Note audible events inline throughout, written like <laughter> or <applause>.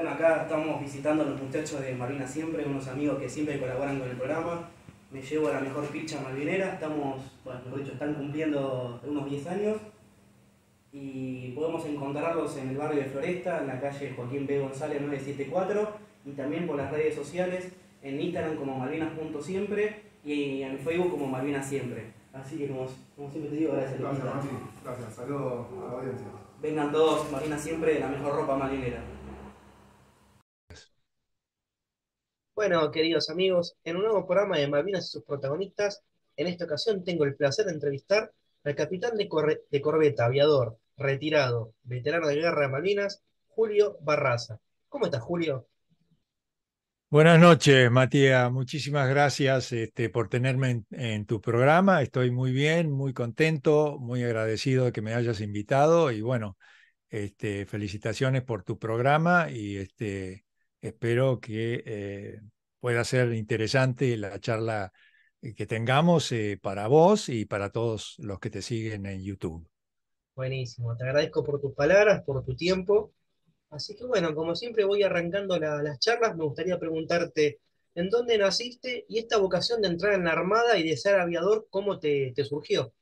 Bueno, acá estamos visitando a los muchachos de marina Siempre, unos amigos que siempre colaboran con el programa. Me llevo a la mejor picha malvinera, estamos, bueno, mejor dicho, están cumpliendo unos 10 años y podemos encontrarlos en el barrio de Floresta, en la calle Joaquín B. González 974 y también por las redes sociales, en Instagram como malvinas.siempre y en Facebook como Malvinas Siempre. Así que como, siempre te digo, gracias. Gracias, Martín. Gracias. Saludos a la audiencia. Vengan todos, Malvinas Siempre, la mejor ropa marinera. Bueno, queridos amigos, en un nuevo programa de Malvinas y sus protagonistas, en esta ocasión tengo el placer de entrevistar al capitán de, corbeta, aviador, retirado, veterano de guerra de Malvinas, Julio Barraza. ¿Cómo estás, Julio? Buenas noches, Matías. Muchísimas gracias este, por tenerme en, tu programa. Estoy muy bien, muy contento, muy agradecido de que me hayas invitado y bueno, este, felicitaciones por tu programa y este, espero que eh, pueda ser interesante la charla eh, que tengamos eh, para vos y para todos los que te siguen en YouTube. Buenísimo, te agradezco por tus palabras, por tu tiempo. Así que bueno, como siempre voy arrancando las charlas, me gustaría preguntarte en dónde naciste y esta vocación de entrar en la Armada y de ser aviador, ¿cómo te, surgió?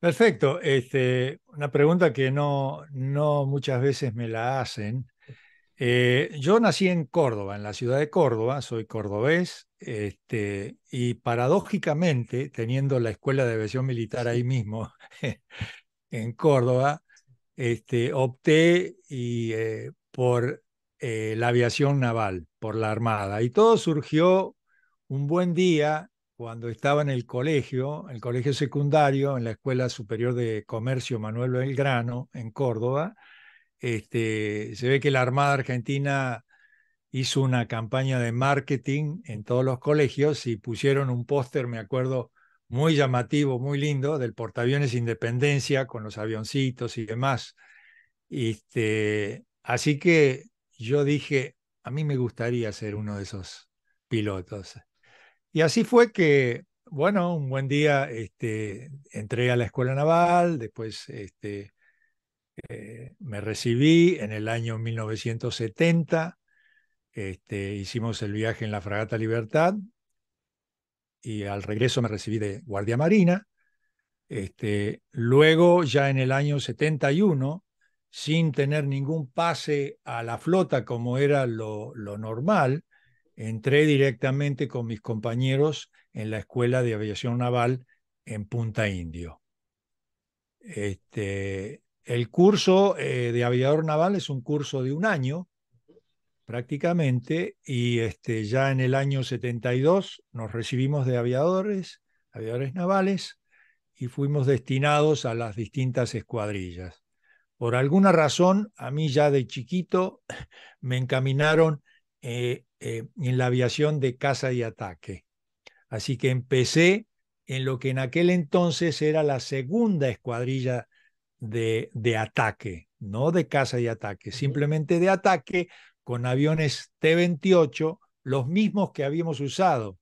Perfecto, este, una pregunta que no, no muchas veces me la hacen, eh, yo nací en Córdoba, en la ciudad de Córdoba, soy cordobés, este, y paradójicamente, teniendo la escuela de aviación militar ahí mismo, <laughs> en Córdoba, este, opté eh, por eh, la aviación naval, por la Armada. Y todo surgió un buen día cuando estaba en el colegio, el colegio secundario, en la Escuela Superior de Comercio Manuel Belgrano, en Córdoba, este, se ve que la Armada Argentina hizo una campaña de marketing en todos los colegios y pusieron un póster, me acuerdo, muy llamativo, muy lindo, del portaaviones Independencia con los avioncitos y demás. Este, así que yo dije, a mí me gustaría ser uno de esos pilotos. Y así fue que, bueno, un buen día este, entré a la escuela naval, después este, eh, me recibí en el año 1970, este, hicimos el viaje en la Fragata Libertad y al regreso me recibí de Guardia Marina. Este, luego, ya en el año 71, sin tener ningún pase a la flota como era lo, lo normal, entré directamente con mis compañeros en la Escuela de Aviación Naval en Punta Indio. Este, el curso eh, de aviador naval es un curso de un año prácticamente y este, ya en el año 72 nos recibimos de aviadores, aviadores navales y fuimos destinados a las distintas escuadrillas. Por alguna razón, a mí ya de chiquito <laughs> me encaminaron eh, eh, en la aviación de caza y ataque. Así que empecé en lo que en aquel entonces era la segunda escuadrilla de, ataque, no de caza y ataque, simplemente de ataque con aviones T-28, los mismos que habíamos usado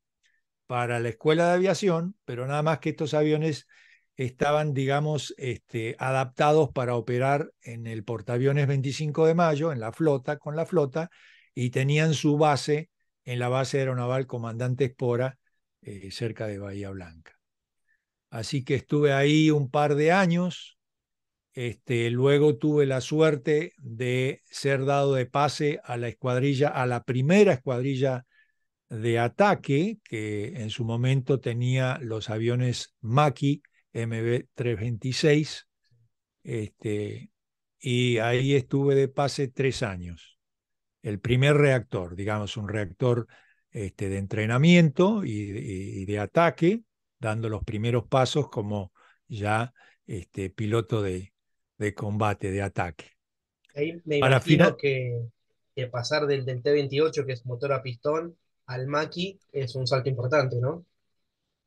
para la escuela de aviación, pero nada más que estos aviones estaban, digamos, este, adaptados para operar en el portaaviones 25 de mayo, en la flota, con la flota, y tenían su base en la base aeronaval Comandante Espora, eh, cerca de Bahía Blanca. Así que estuve ahí un par de años, este, luego tuve la suerte de ser dado de pase a la escuadrilla, a la primera escuadrilla de ataque, que en su momento tenía los aviones Maki MB-326, este, y ahí estuve de pase tres años. El primer reactor, digamos, un reactor este, de entrenamiento y, y, de ataque, dando los primeros pasos como ya este, piloto de, de combate, de ataque. Ahí me Para imagino final... que, pasar del, del T-28, que es motor a pistón, al Maki es un salto importante, ¿no?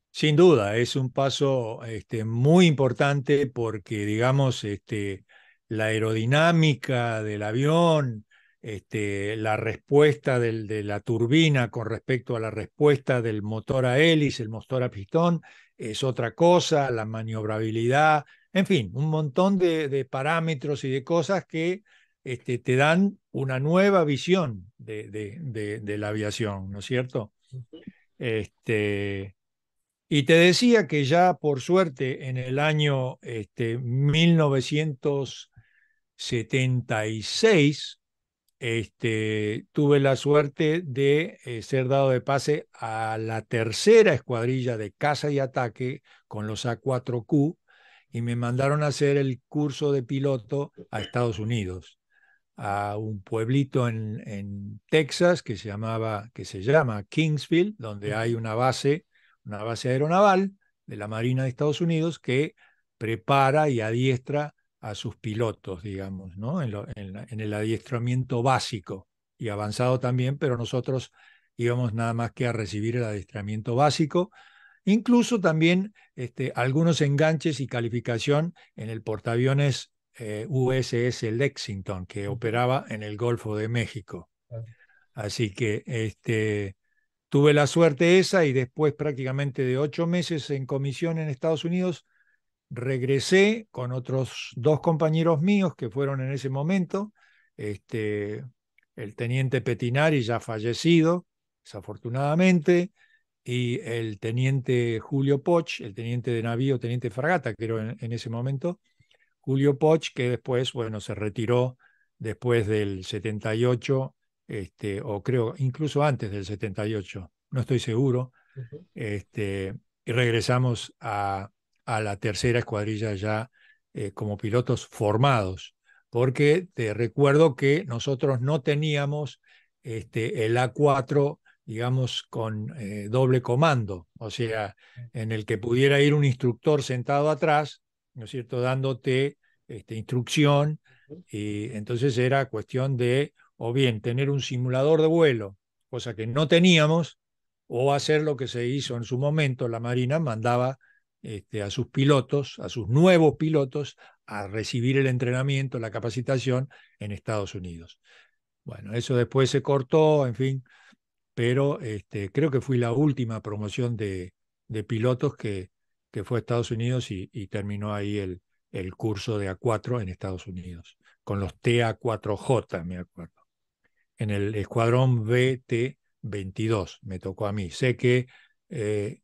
Sin duda, es un paso este, muy importante porque, digamos, este, la aerodinámica del avión, este, la respuesta del, de la turbina con respecto a la respuesta del motor a hélice, el motor a pistón, es otra cosa, la maniobrabilidad, en fin, un montón de, parámetros y de cosas que este, te dan una nueva visión de, la aviación, ¿no es cierto? Este, y te decía que ya, por suerte, en el año este, 1976, este, tuve la suerte de eh, ser dado de pase a la tercera escuadrilla de caza y ataque con los A4Q y me mandaron a hacer el curso de piloto a Estados Unidos, a un pueblito en, Texas que se, llamaba, que se llama Kingsville, donde hay una base, una base aeronaval de la Marina de Estados Unidos que prepara y adiestra a sus pilotos, digamos, ¿no? en, en el adiestramiento básico y avanzado también, pero nosotros íbamos nada más que a recibir el adiestramiento básico Incluso también este, algunos enganches y calificación en el portaaviones eh, USS Lexington, que operaba en el Golfo de México. Así que este, tuve la suerte esa y después prácticamente de ocho meses en comisión en Estados Unidos, regresé con otros dos compañeros míos que fueron en ese momento, este, el teniente Petinari ya fallecido, desafortunadamente, y el teniente Julio Poch, el teniente de navío, teniente fragata, creo en, ese momento, Julio Poch, que después, bueno, se retiró después del 78, este, o creo incluso antes del 78, no estoy seguro, este, y regresamos a, la tercera escuadrilla ya eh, como pilotos formados, porque te recuerdo que nosotros no teníamos este, el A4 digamos, con eh, doble comando, o sea, en el que pudiera ir un instructor sentado atrás, ¿no es cierto?, dándote este, instrucción, y entonces era cuestión de, o bien, tener un simulador de vuelo, cosa que no teníamos, o hacer lo que se hizo en su momento, la Marina mandaba este, a sus pilotos, a sus nuevos pilotos, a recibir el entrenamiento, la capacitación en Estados Unidos. Bueno, eso después se cortó, en fin, pero este, creo que fui la última promoción de, pilotos que, fue a Estados Unidos y, terminó ahí el, curso de A4 en Estados Unidos, con los TA4J, me acuerdo, en el escuadrón BT22, me tocó a mí. Sé que eh,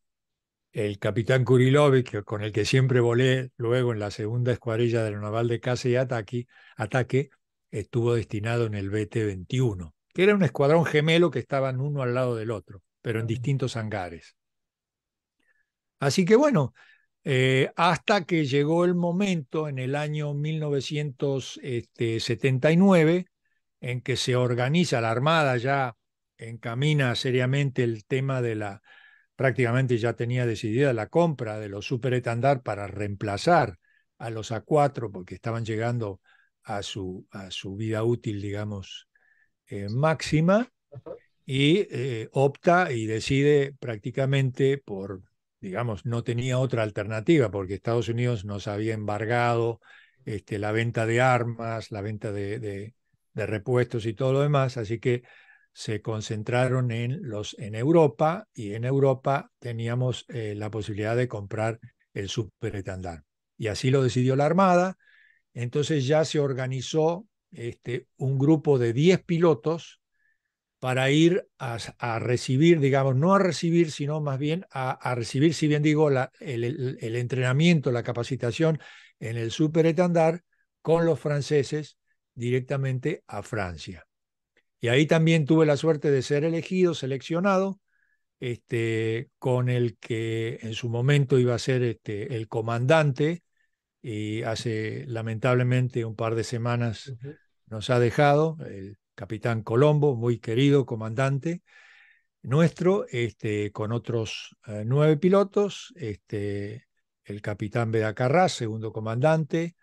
el capitán Kurilovic, con el que siempre volé luego en la segunda escuadrilla del naval de caza y ataque, ataque estuvo destinado en el BT-21 que era un escuadrón gemelo que estaban uno al lado del otro, pero en distintos hangares. Así que bueno, eh, hasta que llegó el momento en el año 1979 este, en que se organiza la Armada, ya encamina seriamente el tema de la, prácticamente ya tenía decidida la compra de los superetandar para reemplazar a los A4 porque estaban llegando a su, a su vida útil, digamos, eh, máxima y eh, opta y decide prácticamente por, digamos, no tenía otra alternativa porque Estados Unidos nos había embargado este, la venta de armas, la venta de, repuestos y todo lo demás, así que se concentraron en los en Europa y en Europa teníamos eh, la posibilidad de comprar el superetandar. Y así lo decidió la Armada. Entonces ya se organizó este, un grupo de 10 pilotos para ir a, recibir, digamos, no a recibir, sino más bien a, recibir, si bien digo, el, entrenamiento, la capacitación en el superetandar con los franceses directamente a Francia. Y ahí también tuve la suerte de ser elegido, seleccionado, este, con el que en su momento iba a ser este, el comandante y hace lamentablemente un par de semanas nos ha dejado, el capitán Colombo, muy querido comandante nuestro, este, con otros eh, nueve pilotos, este, el capitán Bedacarrás, segundo comandante,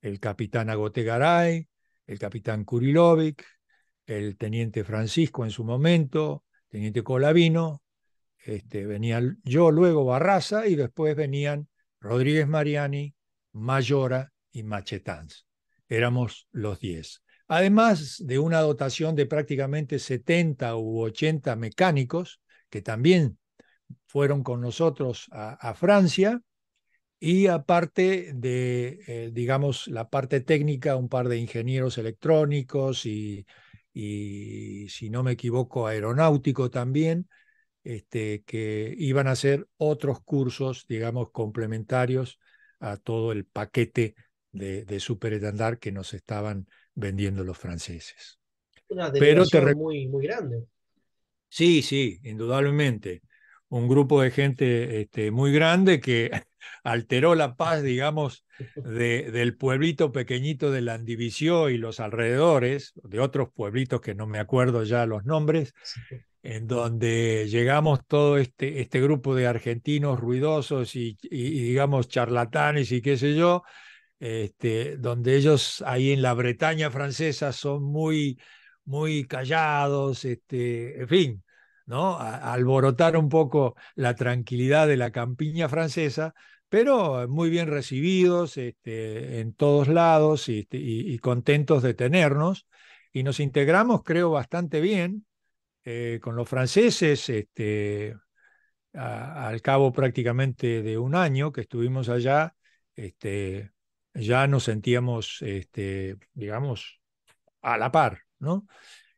el capitán Agote Garay, el capitán Kurilovic, el teniente Francisco en su momento, teniente Colavino, este, venía yo, luego Barraza y después venían Rodríguez Mariani, Mayora y Machetans. Éramos los 10. Además de una dotación de prácticamente 70 u 80 mecánicos que también fueron con nosotros a, Francia y aparte de, eh, digamos, la parte técnica, un par de ingenieros electrónicos y, si no me equivoco, aeronáutico también, este, que iban a hacer otros cursos, digamos, complementarios a todo el paquete de, de que nos estaban vendiendo los franceses. Una Pero te muy, muy grande. Sí, sí, indudablemente. Un grupo de gente este, muy grande que <laughs> alteró la paz, digamos, de, del pueblito pequeñito de Landivisio y los alrededores, de otros pueblitos que no me acuerdo ya los nombres, en donde llegamos todo este, este grupo de argentinos ruidosos y, digamos charlatanes y qué sé yo, este, donde ellos ahí en la Bretaña francesa son muy, muy callados, este, en fin, ¿no? alborotar un poco la tranquilidad de la campiña francesa, pero muy bien recibidos este, en todos lados y contentos de tenernos. Y nos integramos, creo, bastante bien eh, con los franceses, este, al cabo prácticamente de un año que estuvimos allá, este, ya nos sentíamos, este, digamos, a la par, ¿no?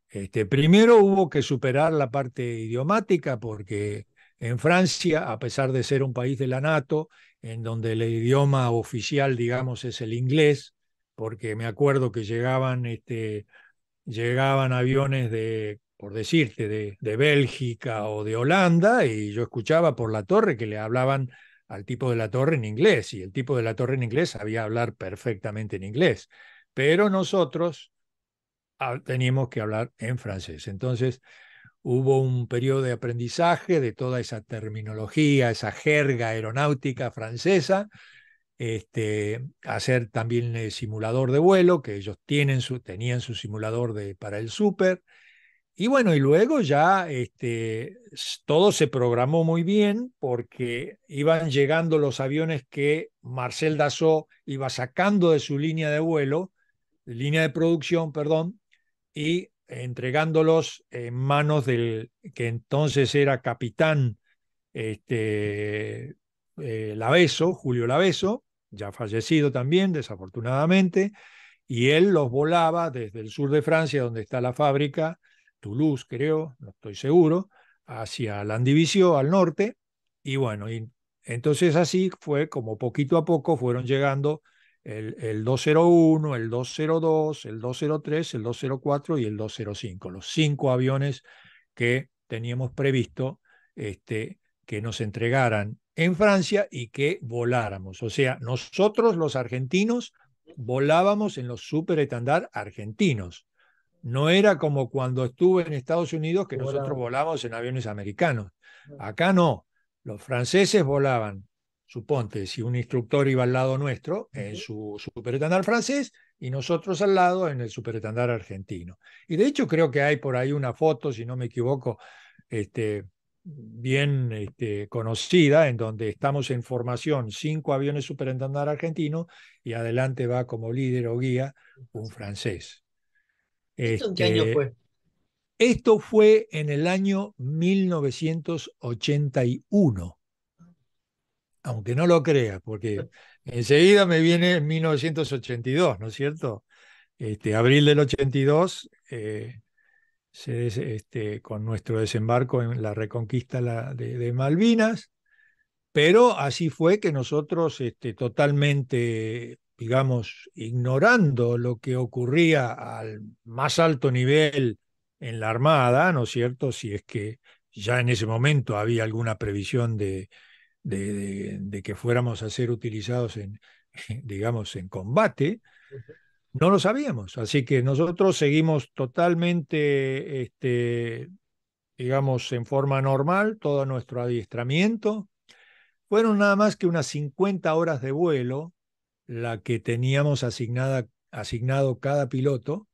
Este, primero hubo que superar la parte idiomática porque en Francia, a pesar de ser un país de la NATO, en donde el idioma oficial, digamos, es el inglés, porque me acuerdo que llegaban, este, llegaban aviones de por decirte, de, Bélgica o de Holanda, y yo escuchaba por la torre que le hablaban al tipo de la torre en inglés, y el tipo de la torre en inglés sabía hablar perfectamente en inglés, pero nosotros teníamos que hablar en francés. Entonces hubo un periodo de aprendizaje de toda esa terminología, esa jerga aeronáutica francesa, este, hacer también el simulador de vuelo, que ellos tienen tenían su simulador de, para el súper, y bueno, y luego ya este, todo se programó muy bien porque iban llegando los aviones que Marcel Dassault iba sacando de su línea de vuelo, línea de producción, perdón, y entregándolos en manos del que entonces era capitán este, eh, Laveso, Julio Laveso, ya fallecido también, desafortunadamente, y él los volaba desde el sur de Francia, donde está la fábrica, Toulouse, creo, no estoy seguro, hacia Landivisio al norte, y bueno, y entonces así fue como poquito a poco fueron llegando el, 201, el 202, el 203, el 204 y el 205, los cinco aviones que teníamos previsto este, que nos entregaran en Francia y que voláramos. O sea, nosotros los argentinos volábamos en los superetandar argentinos. No era como cuando estuve en Estados Unidos que nosotros volábamos en aviones americanos. Acá no. Los franceses volaban, suponte, si un instructor iba al lado nuestro, en su superetandar francés, y nosotros al lado en el superetandar argentino. Y de hecho creo que hay por ahí una foto, si no me equivoco, este, bien este, conocida, en donde estamos en formación cinco aviones superetandar argentino y adelante va como líder o guía un francés. ¿Esto en qué año este, fue? Esto fue en el año 1981. Aunque no lo creas, porque <laughs> enseguida me viene 1982, ¿no es cierto? Este, abril del 82, eh, este, con nuestro desembarco en la reconquista de, Malvinas, pero así fue que nosotros este, totalmente digamos, ignorando lo que ocurría al más alto nivel en la Armada, ¿no es cierto? Si es que ya en ese momento había alguna previsión de, que fuéramos a ser utilizados en, <laughs> digamos, en combate, no lo sabíamos. Así que nosotros seguimos totalmente, este, digamos, en forma normal todo nuestro adiestramiento. Fueron nada más que unas 50 horas de vuelo la que teníamos asignada, asignado cada piloto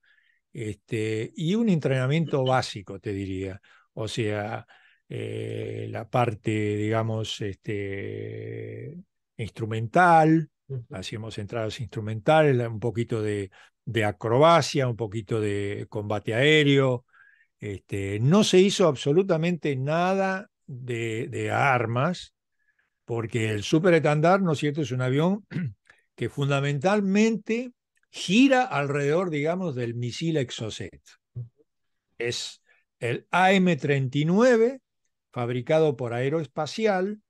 este, y un entrenamiento básico, te diría. O sea, eh, la parte, digamos, este, instrumental, hacíamos entradas instrumentales, un poquito de, acrobacia, un poquito de combate aéreo. Este, no se hizo absolutamente nada de, de armas, porque el superetandar, ¿no es cierto?, es un avión <clears throat> que fundamentalmente gira alrededor, digamos, del misil Exocet. Es el AM-39, fabricado por Aeroespacial,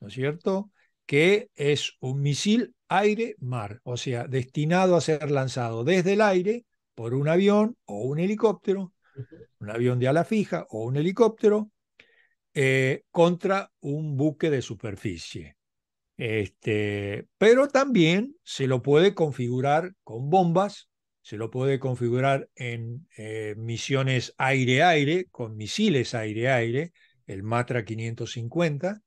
¿no es cierto? Que es un misil aire-mar, o sea, destinado a ser lanzado desde el aire por un avión o un helicóptero, un avión de ala fija o un helicóptero, eh, contra un buque de superficie. Este, pero también se lo puede configurar con bombas, se lo puede configurar en eh, misiones aire-aire, con misiles aire-aire, el Matra 550.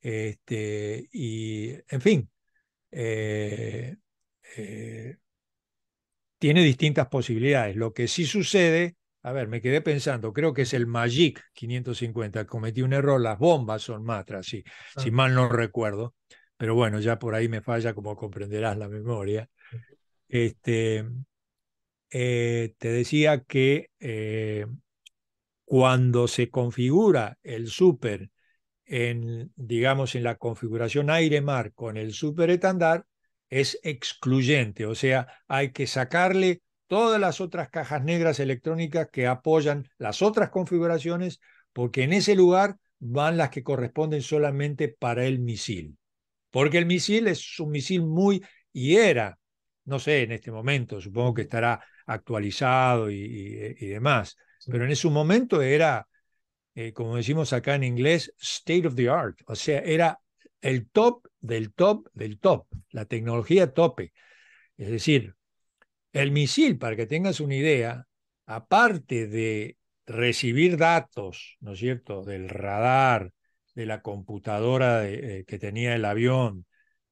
Este, y, en fin, eh, eh, tiene distintas posibilidades. Lo que sí sucede a ver, me quedé pensando, creo que es el Magic 550, cometí un error, las bombas son matras, ah. si mal no recuerdo, pero bueno, ya por ahí me falla, como comprenderás la memoria. Este, eh, te decía que eh, cuando se configura el super en, digamos, en la configuración aire-mar con el super etandar es excluyente, o sea, hay que sacarle todas las otras cajas negras electrónicas que apoyan las otras configuraciones, porque en ese lugar van las que corresponden solamente para el misil. Porque el misil es un misil muy, y era, no sé, en este momento, supongo que estará actualizado y, demás, pero en ese momento era, eh, como decimos acá en inglés, state of the art, o sea, era el top del top del top, la tecnología tope. Es decir, el misil, para que tengas una idea, aparte de recibir datos, ¿no es cierto?, del radar, de la computadora eh, eh, que tenía el avión,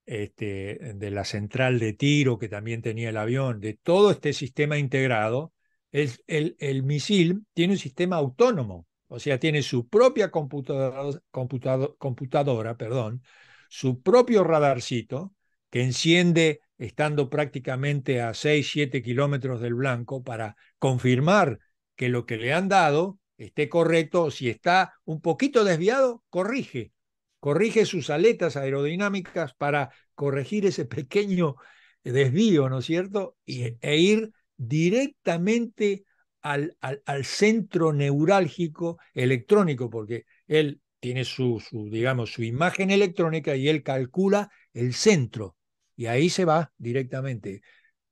este, de la central de tiro que también tenía el avión, de todo este sistema integrado, el, el, el misil tiene un sistema autónomo, o sea, tiene su propia computadora, computadora, computadora perdón, su propio radarcito que enciende estando prácticamente a 6, 7 kilómetros del blanco, para confirmar que lo que le han dado esté correcto. Si está un poquito desviado, corrige. Corrige sus aletas aerodinámicas para corregir ese pequeño desvío, ¿no es cierto? e ir directamente al, centro neurálgico electrónico, porque él tiene su, digamos, su imagen electrónica y él calcula el centro y ahí se va directamente.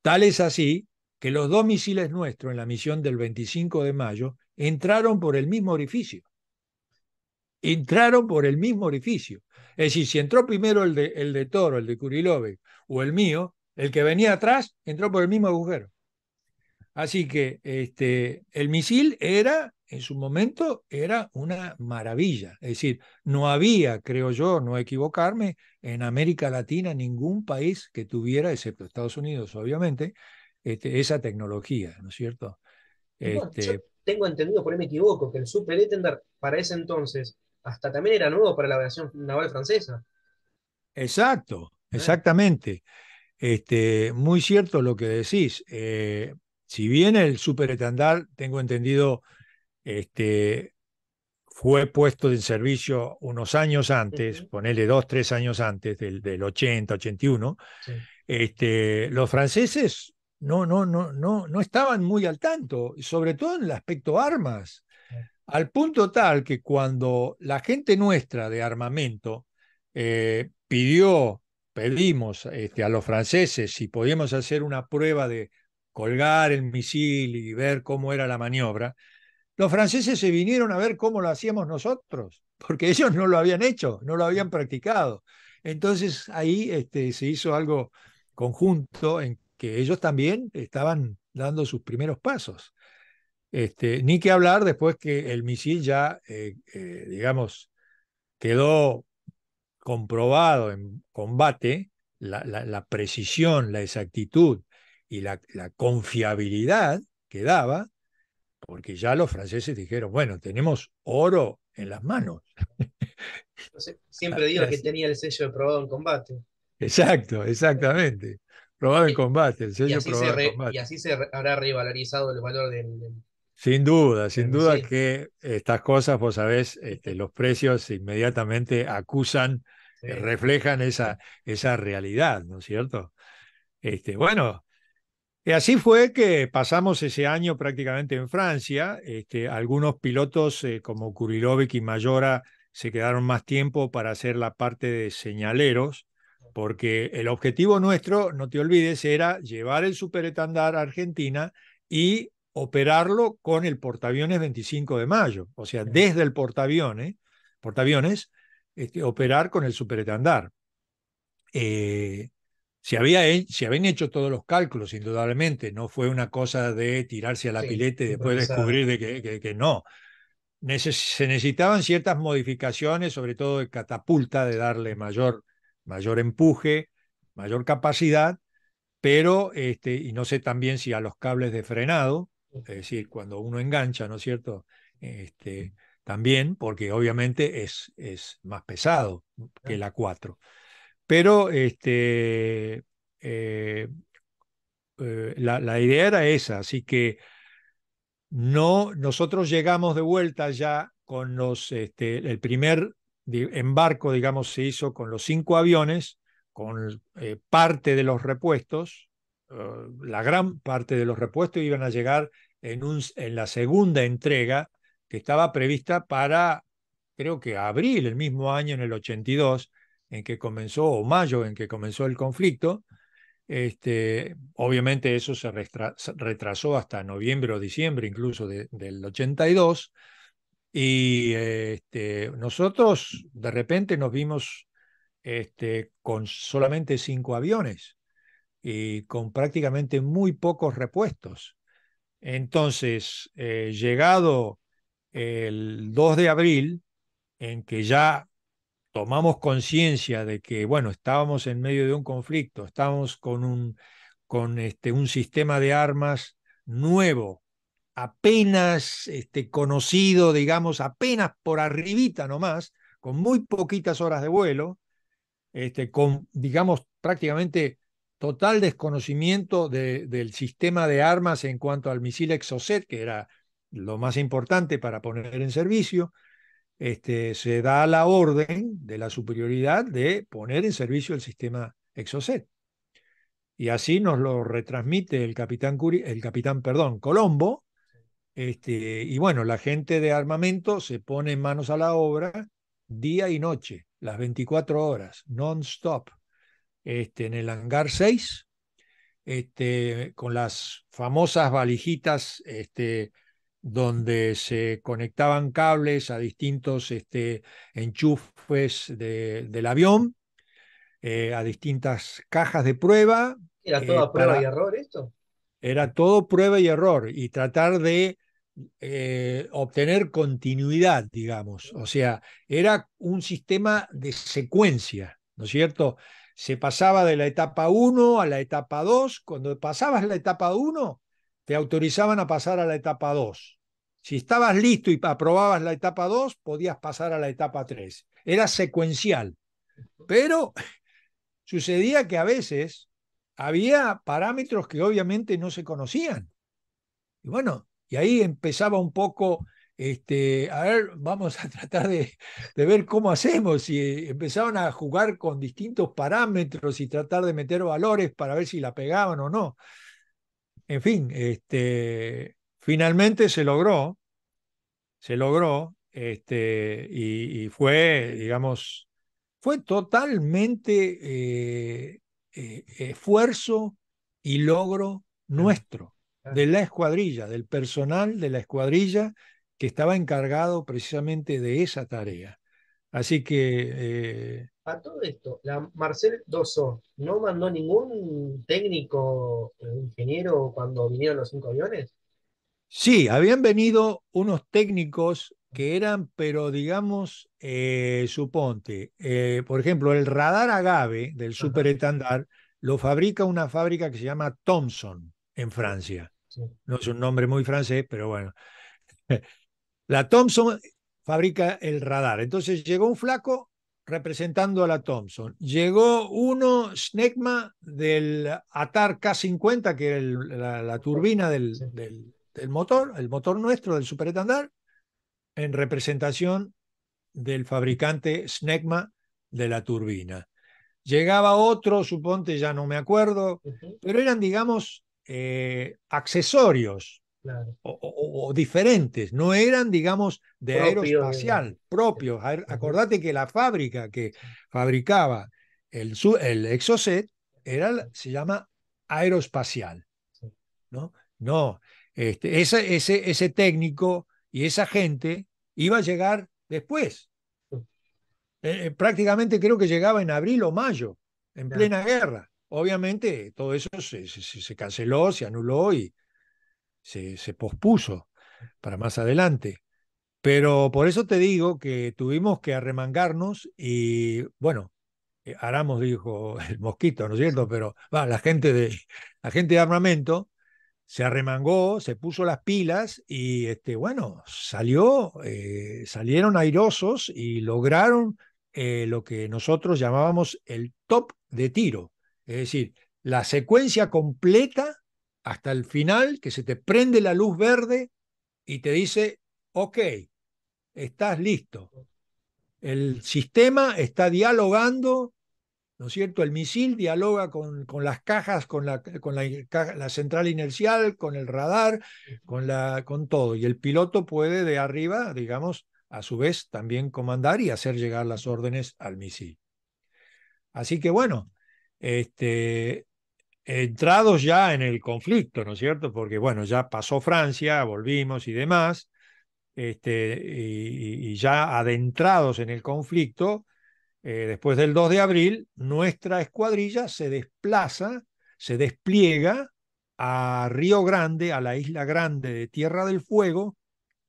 Tal es así que los dos misiles nuestros en la misión del 25 de mayo entraron por el mismo orificio. Entraron por el mismo orificio. Es decir, si entró primero el de, el de Toro, el de Kurilove o el mío, el que venía atrás entró por el mismo agujero. Así que este, el misil era, en su momento, era una maravilla. Es decir, no había, creo yo, no equivocarme, en América Latina ningún país que tuviera, excepto Estados Unidos, obviamente, este, esa tecnología, ¿no es cierto? Este, tengo entendido, por ahí me equivoco, que el Super Etender para ese entonces hasta también era nuevo para la aviación naval francesa. Exacto, ah. exactamente. Este, muy cierto lo que decís. Eh, si bien el Superetandar, tengo entendido, este, fue puesto en servicio unos años antes, ponele dos, tres años antes, del, del 80, 81, este, los franceses no, no, no, no, no estaban muy al tanto, sobre todo en el aspecto armas, al punto tal que cuando la gente nuestra de armamento eh, pidió, pedimos este, a los franceses si podíamos hacer una prueba de colgar el misil y ver cómo era la maniobra, los franceses se vinieron a ver cómo lo hacíamos nosotros, porque <laughs> ellos no lo habían hecho, no lo habían practicado. Entonces ahí este, se hizo algo conjunto en que ellos también estaban dando sus primeros pasos. Este, ni que hablar después que el misil ya, eh, eh, digamos, quedó comprobado en combate, la precisión, la exactitud y la, confiabilidad que daba, porque ya los franceses dijeron, bueno, tenemos oro en las manos. <laughs> siempre digo que tenía el sello de probado en combate. Exacto, exactamente. Probado en combate, el sello y así probado en combate. Y así se habrá revalorizado el valor del... Sin duda, sin duda que estas cosas, vos sabés, este, los precios inmediatamente acusan, reflejan esa, esa realidad, ¿no es cierto? Este, bueno, y así fue que pasamos ese año prácticamente en Francia. Este, algunos pilotos eh, como Kurilovic y Mayora se quedaron más tiempo para hacer la parte de señaleros, porque el objetivo nuestro, no te olvides, era llevar el superetandar a Argentina y operarlo con el portaaviones 25 de mayo, o sea, desde el portaaviones, portaaviones este, operar con el superetandar. Eh, si habían hecho todos los cálculos, indudablemente, no fue una cosa de tirarse a la pileta y después descubrir de que, no. se necesitaban ciertas modificaciones, sobre todo de catapulta, de darle mayor, mayor empuje, mayor capacidad, pero, este, y no sé también si a los cables de frenado, es decir, cuando uno engancha, ¿no es cierto? Este, también, porque obviamente es, es más pesado que la 4. Pero este, eh, eh, la, idea era esa, así que no, nosotros llegamos de vuelta ya con los, este, el primer embarco, digamos, se hizo con los cinco aviones, con eh, parte de los repuestos, la gran parte de los repuestos iban a llegar en, en la segunda entrega que estaba prevista para, creo que abril, el mismo año, en el 82, en que comenzó, o mayo en que comenzó el conflicto. Este, obviamente eso se retrasó hasta noviembre o diciembre incluso del 82. Y este, nosotros de repente nos vimos este, con solamente cinco aviones y con prácticamente muy pocos repuestos. Entonces, eh, llegado el 2 de abril, en que ya tomamos conciencia de que, bueno, estábamos en medio de un conflicto, estábamos con un, con este, un sistema de armas nuevo, apenas este, conocido, digamos, apenas por arribita nomás, con muy poquitas horas de vuelo, este, con, digamos, prácticamente total desconocimiento del sistema de armas en cuanto al misil Exocet, que era lo más importante para poner en servicio, este, se da la orden de la superioridad de poner en servicio el sistema Exocet. Y así nos lo retransmite el capitán, el capitán perdón, Colombo. Este, y bueno, la gente de armamento se pone manos a la obra día y noche, las 24 horas, non-stop, este, en el hangar 6, este, con las famosas valijitas este, donde se conectaban cables a distintos este, enchufes del avión, eh, a distintas cajas de prueba. ¿Era eh, todo prueba y error esto? Era todo prueba y error y tratar de eh, obtener continuidad, digamos. O sea, era un sistema de secuencia, ¿no es cierto? Se pasaba de la etapa 1 a la etapa 2. Cuando pasabas la etapa 1, te autorizaban a pasar a la etapa 2. Si estabas listo y aprobabas la etapa 2, podías pasar a la etapa 3. Era secuencial. Pero sucedía que a veces había parámetros que obviamente no se conocían. Y bueno, y ahí empezaba un poco, este, a ver, vamos a tratar de, de ver cómo hacemos. Y eh, empezaban a jugar con distintos parámetros y tratar de meter valores para ver si la pegaban o no. En fin, este, Finalmente se logró, se logró, este, y, fue, digamos, fue totalmente eh, eh, esfuerzo y logro nuestro, de la escuadrilla, del personal de la escuadrilla que estaba encargado precisamente de esa tarea. Así que... Eh, a todo esto, la Marcel Dosso no mandó ningún técnico, ingeniero cuando vinieron los cinco aviones. Sí, habían venido unos técnicos que eran, pero digamos, eh, suponte, eh, por ejemplo, el radar agave del superetandar lo fabrica una fábrica que se llama Thomson en Francia. No es un nombre muy francés, pero bueno. <laughs> La Thomson fabrica el radar. Entonces llegó un flaco representando a la Thomson. Llegó uno, Snecma, del Atar K50, que era la, turbina del el motor, el motor nuestro del superetandar en representación del fabricante Snecma de la turbina. Llegaba otro, suponte, ya no me acuerdo, pero eran, digamos, eh, accesorios o, diferentes, no eran, digamos, de aeroespacial, propios. acordate que la fábrica que fabricaba el, el Exocet era, se llama aeroespacial, ¿no? No, este, ese, ese, técnico y esa gente iba a llegar después. Eh, eh, prácticamente creo que llegaba en abril o mayo, en plena guerra. Obviamente todo eso se, canceló, se anuló y se, pospuso para más adelante. Pero por eso te digo que tuvimos que arremangarnos y bueno, eh, Aramos dijo <laughs> el mosquito, ¿no es cierto? Pero va, la gente de la gente de armamento se arremangó, se puso las pilas y este, bueno, salió, eh, salieron airosos y lograron eh, lo que nosotros llamábamos el top de tiro, es decir, la secuencia completa hasta el final, que se te prende la luz verde y te dice, ok, estás listo. El sistema está dialogando ¿no es cierto? El misil dialoga con, con las cajas, con, la, con la, central inercial, con el radar, con, la, con todo. Y el piloto puede de arriba, digamos, a su vez también comandar y hacer llegar las órdenes al misil. Así que bueno, este, entrados ya en el conflicto, ¿no es cierto? Porque bueno, ya pasó Francia, volvimos y demás, este, y ya adentrados en el conflicto, eh, después del 2 de abril, nuestra escuadrilla se desplaza, se despliega a Río Grande, a la isla grande de Tierra del Fuego,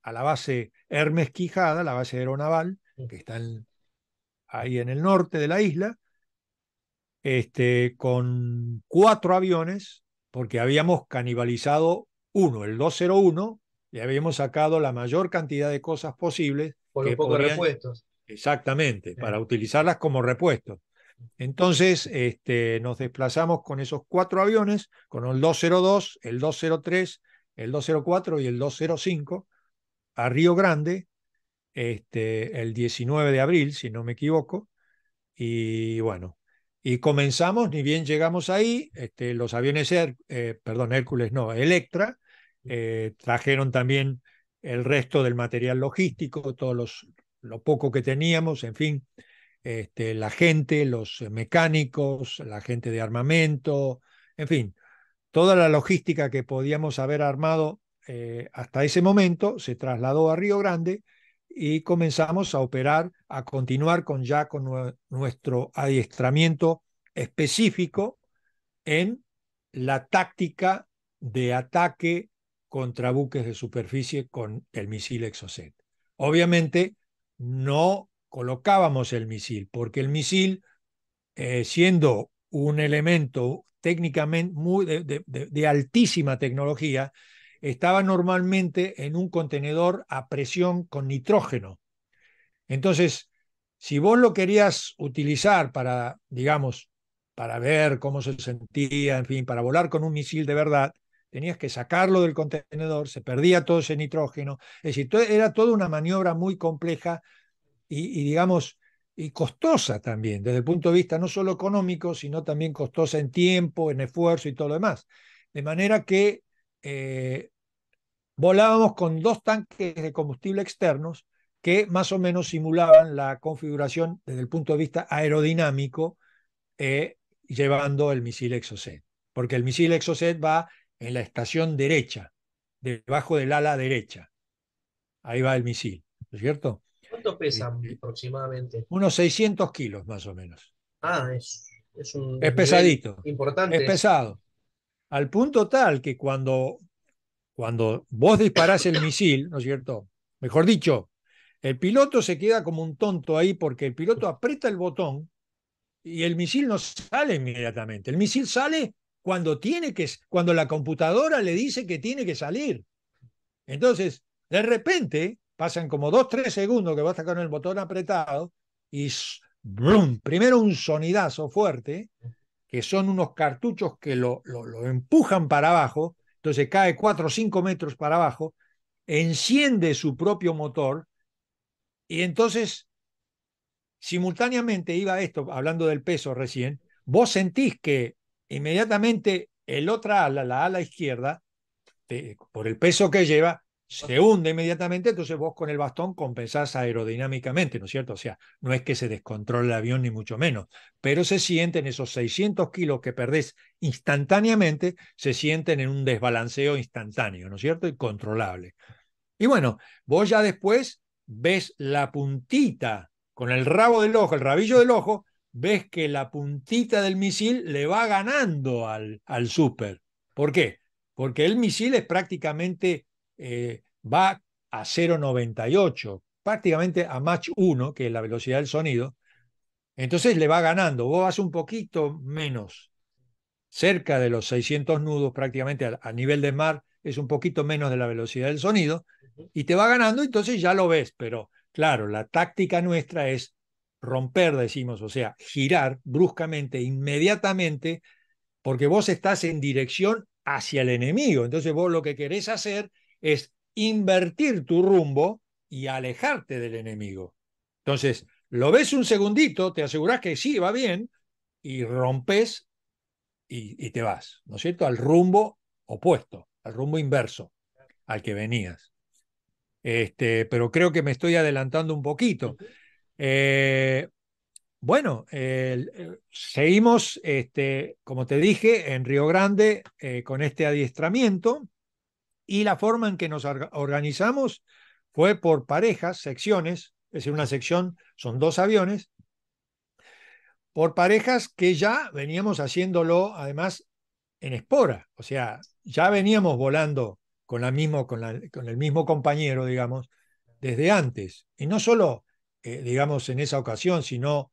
a la base Hermes Quijada, la base aeronaval, que está ahí en el norte de la isla, este, con cuatro aviones, porque habíamos canibalizado uno, el 201, y habíamos sacado la mayor cantidad de cosas posibles. Por los un poco repuestos. Exactamente, para utilizarlas como repuesto. Entonces, este, nos desplazamos con esos cuatro aviones, con el 202, el 203, el 204 y el 205, a Río Grande, este, el 19 de abril, si no me equivoco. Y bueno, y comenzamos, ni bien llegamos ahí, este, los aviones, eh, perdón, Hércules no, Electra, eh, trajeron también el resto del material logístico, todos los lo poco que teníamos, en fin, este, la gente, los eh, mecánicos, la gente de armamento, en fin, toda la logística que podíamos haber armado eh, hasta ese momento se trasladó a Río Grande y comenzamos a operar, a continuar con ya con nuestro adiestramiento específico en la táctica de ataque contra buques de superficie con el misil Exocet. Obviamente, no colocábamos el misil, porque el misil, eh, siendo un elemento técnicamente de, de, altísima tecnología, estaba normalmente en un contenedor a presión con nitrógeno. Entonces, si vos lo querías utilizar para, digamos, para ver cómo se sentía, en fin, para volar con un misil de verdad, tenías que sacarlo del contenedor, se perdía todo ese nitrógeno. Es decir, era toda una maniobra muy compleja y, digamos, y costosa también, desde el punto de vista no solo económico, sino también costosa en tiempo, en esfuerzo y todo lo demás. De manera que eh, volábamos con dos tanques de combustible externos que más o menos simulaban la configuración desde el punto de vista aerodinámico eh, llevando el misil Exocet, porque el misil Exocet va en la estación derecha, debajo del ala derecha. Ahí va el misil, ¿no es cierto? ¿Cuánto pesa este, aproximadamente? Unos 600 kilos más o menos. Ah, es, un... pesadito. Importante. Es pesado. Al punto tal que cuando, cuando vos disparás el misil, ¿no es cierto? Mejor dicho, el piloto se queda como un tonto ahí porque el piloto aprieta el botón y el misil no sale inmediatamente. El misil sale cuando tiene que, cuando la computadora le dice que tiene que salir. Entonces, de repente, pasan como dos, tres segundos que basta con el botón apretado y primero un sonidazo fuerte, que son unos cartuchos que lo, lo, lo empujan para abajo, entonces cae cuatro o cinco metros para abajo, enciende su propio motor y entonces simultáneamente iba esto, hablando del peso recién, vos sentís que inmediatamente el otra ala, la ala izquierda, por el peso que lleva, se hunde inmediatamente, entonces vos con el bastón compensás aerodinámicamente, ¿no es cierto? O sea, no es que se descontrole el avión ni mucho menos, pero se sienten esos 600 kilos que perdés instantáneamente, se sienten en un desbalanceo instantáneo, ¿no es cierto? Y controlable. Y bueno, vos ya después ves la puntita con el rabo del ojo, el rabillo del ojo, ves que la puntita del misil le va ganando al, al super. ¿Por qué? Porque el misil es prácticamente, eh, va a 0,98, prácticamente a Mach 1, que es la velocidad del sonido. Entonces le va ganando, vos vas un poquito menos, cerca de los 600 nudos, prácticamente a nivel de mar, es un poquito menos de la velocidad del sonido, y te va ganando, entonces ya lo ves, pero claro, la táctica nuestra es romper, decimos, o sea, girar bruscamente, inmediatamente, porque vos estás en dirección hacia el enemigo. Entonces vos lo que querés hacer es invertir tu rumbo y alejarte del enemigo. Entonces, lo ves un segundito, te aseguras que sí, va bien, y rompes y, te vas, ¿no es cierto? Al rumbo opuesto, al rumbo inverso al que venías. Este, pero creo que me estoy adelantando un poquito. Eh, bueno, eh, seguimos, este, como te dije, en Río Grande eh, con este adiestramiento y la forma en que nos organizamos fue por parejas, secciones, es decir, una sección son dos aviones, por parejas que ya veníamos haciéndolo además en espora, o sea, ya veníamos volando con, la mismo, con el mismo compañero, digamos, desde antes. Y no solo eh, digamos, en esa ocasión, sino,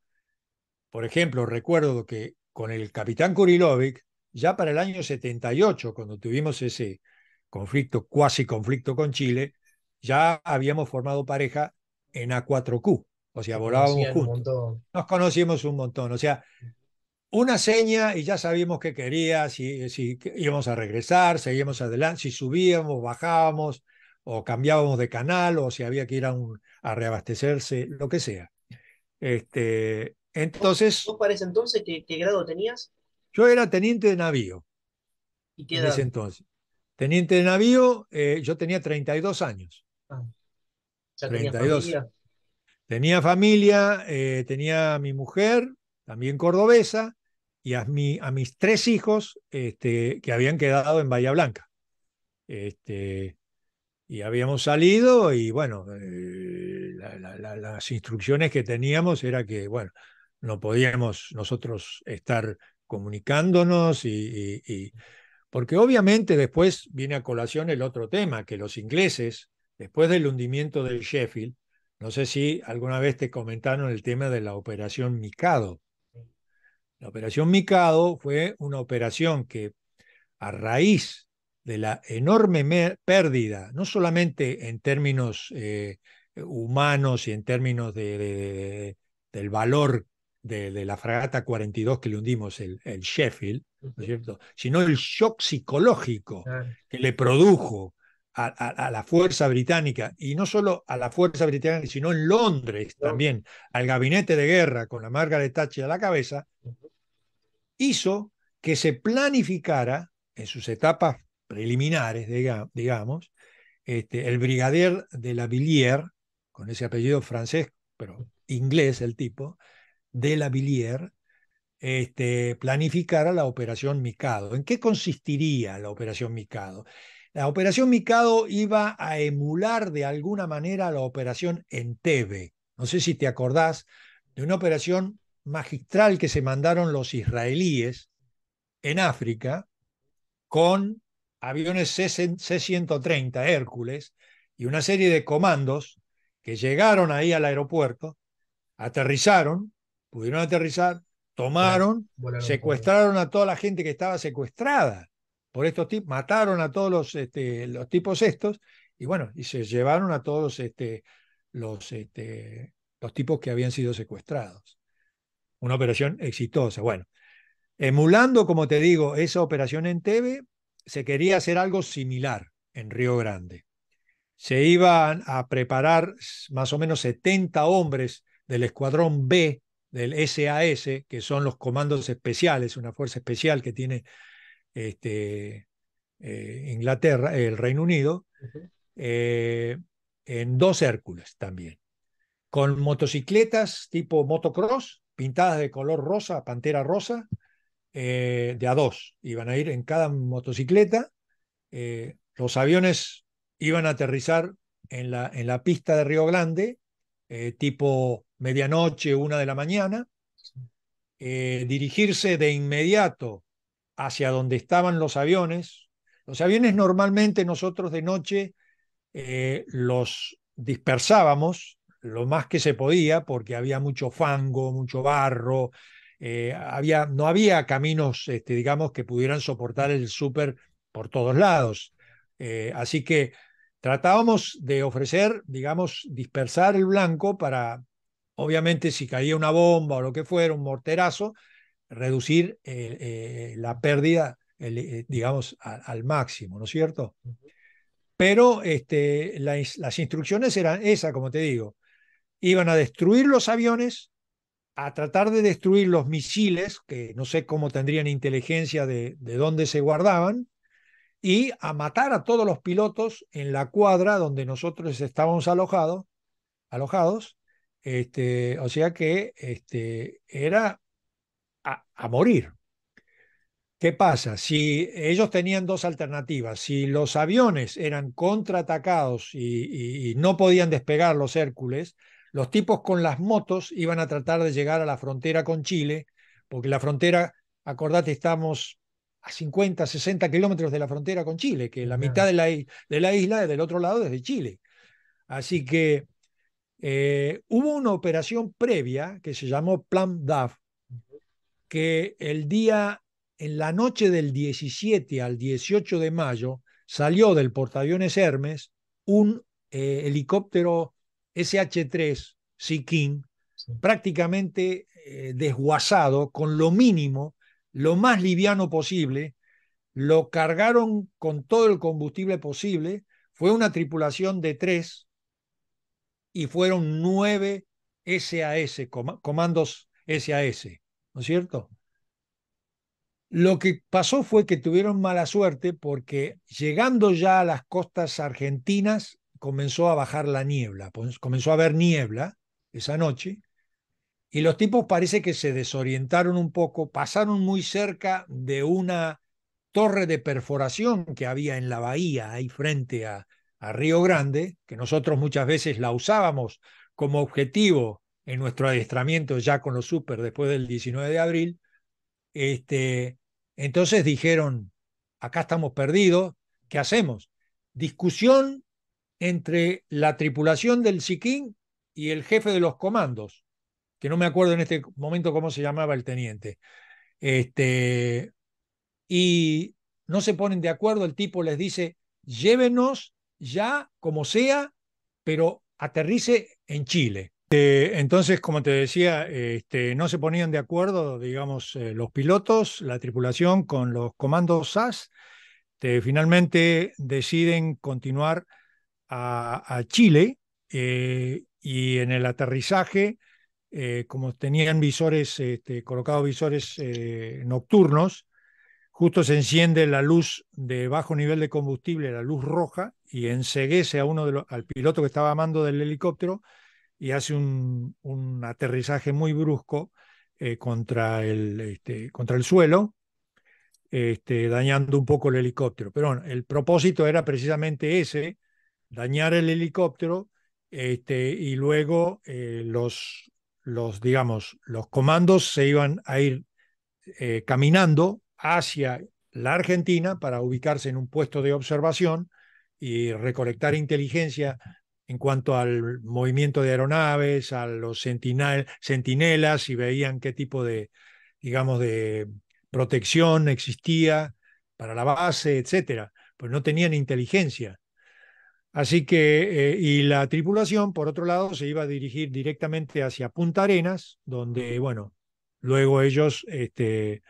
por ejemplo, recuerdo que con el capitán Kurilovic, ya para el año 78, cuando tuvimos ese conflicto, cuasi conflicto con Chile, ya habíamos formado pareja en A4Q, o sea, volábamos juntos. Nos conocimos un montón, o sea, una seña y ya sabíamos qué quería, si, si íbamos a regresar, seguíamos adelante, si subíamos, bajábamos, o cambiábamos de canal, o si había que ir a, reabastecerse, lo que sea. Este, entonces. ¿Tú para ese entonces qué, grado tenías? Yo era teniente de navío. ¿Y qué entonces. Teniente de navío, eh, yo tenía 32 años. 32. Ah. Tenía familia. Tenía familia, eh, tenía a mi mujer, también cordobesa, y a, a mis tres hijos este, que habían quedado en Bahía Blanca. Este, y habíamos salido y bueno, eh, las instrucciones que teníamos era que, bueno, no podíamos nosotros estar comunicándonos y, porque obviamente después viene a colación el otro tema, que los ingleses, después del hundimiento del Sheffield, no sé si alguna vez te comentaron el tema de la operación Mikado. La operación Mikado fue una operación que a raíz de la enorme pérdida, no solamente en términos eh, humanos y en términos de, del valor de, la fragata 42 que le hundimos, el, Sheffield, ¿no es cierto? Sino el shock psicológico que le produjo a, la fuerza británica, y no solo a la fuerza británica, sino en Londres también, al gabinete de guerra con la Margaret Thatcher a la cabeza, hizo que se planificara en sus etapas preliminares, digamos, este, el brigadier de la Villiers, con ese apellido francés, pero inglés el tipo, de la Villiers, este, planificara la operación Mikado. ¿En qué consistiría la operación Mikado? La operación Mikado iba a emular de alguna manera la operación Entebbe. No sé si te acordás de una operación magistral que se mandaron los israelíes en África con aviones C-130 Hércules y una serie de comandos que llegaron ahí al aeropuerto, aterrizaron, pudieron aterrizar, tomaron, secuestraron a toda la gente que estaba secuestrada por estos tipos, mataron a todos los, este, los tipos estos y bueno, y se llevaron a todos los, este, los, este, los tipos que habían sido secuestrados. Una operación exitosa. Bueno, emulando, como te digo, esa operación en TV se quería hacer algo similar en Río Grande. Se iban a preparar más o menos 70 hombres del Escuadrón B del SAS, que son los comandos especiales, una fuerza especial que tiene este, eh, Inglaterra, el Reino Unido, eh, en dos Hércules también, con motocicletas tipo motocross, pintadas de color rosa, pantera rosa, eh, de a dos. Iban a ir en cada motocicleta. Eh, los aviones iban a aterrizar en la, en la pista de Río Grande, eh, tipo medianoche, una de la mañana. dirigirse de inmediato hacia donde estaban los aviones. Los aviones normalmente nosotros de noche los dispersábamos lo más que se podía porque había mucho fango, mucho barro, eh, había, no había caminos, este, digamos, que pudieran soportar el súper por todos lados. Eh, así que tratábamos de ofrecer, digamos, dispersar el blanco para, obviamente, si caía una bomba o lo que fuera, un morterazo, reducir eh, la pérdida, digamos, al máximo, ¿no es cierto? Pero este, las, las instrucciones eran esas, como te digo. Iban a destruir los aviones a tratar de destruir los misiles, que no sé cómo tendrían inteligencia de, de dónde se guardaban, y a matar a todos los pilotos en la cuadra donde nosotros estábamos alojados alojados. Este, o sea que este, era a, morir. ¿Qué pasa? Si ellos tenían dos alternativas, si los aviones eran contraatacados y no podían despegar los Hércules, los tipos con las motos iban a tratar de llegar a la frontera con Chile, porque la frontera, acordate, estamos a 50, 60 kilómetros de la frontera con Chile, que la mitad de la, de la isla es del otro lado, desde Chile. Así que eh, hubo una operación previa que se llamó Plan DAF, que el día, en la noche del 17 al 18 de mayo, salió del portaaviones Hermes un eh, helicóptero SH3 Sikkim prácticamente eh, desguazado con lo mínimo, lo más liviano posible, lo cargaron con todo el combustible posible, fue una tripulación de tres y fueron nueve SAS, comandos SAS, ¿no es cierto? Lo que pasó fue que tuvieron mala suerte porque llegando ya a las costas argentinas, comenzó a bajar la niebla, pues, comenzó a haber niebla esa noche, y los tipos parece que se desorientaron un poco, pasaron muy cerca de una torre de perforación que había en la bahía, ahí frente a, a Río Grande, que nosotros muchas veces la usábamos como objetivo en nuestro adiestramiento ya con los super después del 19 de abril, este, entonces dijeron, acá estamos perdidos, ¿qué hacemos? Discusión entre la tripulación del Siquín y el jefe de los comandos, que no me acuerdo en este momento cómo se llamaba el teniente. Este, y no se ponen de acuerdo, el tipo les dice, llévenos ya como sea, pero aterrice en Chile. Eh, entonces, como te decía, este, no se ponían de acuerdo, digamos, eh, los pilotos, la tripulación con los comandos SAS. Este, finalmente deciden continuar a, Chile eh, y en el aterrizaje, eh, como tenían visores, este, colocados visores eh, nocturnos, justo se enciende la luz de bajo nivel de combustible, la luz roja, y enseguece a uno al piloto que estaba a mando del helicóptero y hace un, aterrizaje muy brusco contra, el, este, contra el suelo, este, dañando un poco el helicóptero. Pero bueno, el propósito era precisamente ese, dañar el helicóptero este, y luego eh, los, los, digamos, los comandos se iban a ir eh, caminando hacia la Argentina para ubicarse en un puesto de observación y recolectar inteligencia en cuanto al movimiento de aeronaves, a los sentinelas, y veían qué tipo de, digamos, de protección existía para la base, etcétera. Pues no tenían inteligencia. Así que, eh, y la tripulación, por otro lado, se iba a dirigir directamente hacia Punta Arenas, donde, bueno, luego ellos este,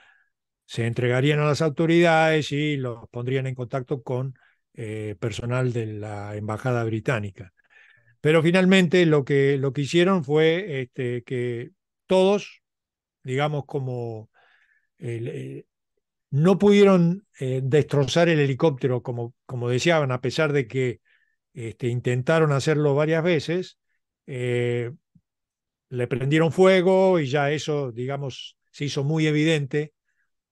se entregarían a las autoridades y los pondrían en contacto con eh, personal de la Embajada Británica. Pero finalmente lo que, lo que hicieron fue este, que todos, digamos, como eh, no pudieron destrozar el helicóptero como, como deseaban, a pesar de que este, intentaron hacerlo varias veces, eh, le prendieron fuego y ya eso, digamos, se hizo muy evidente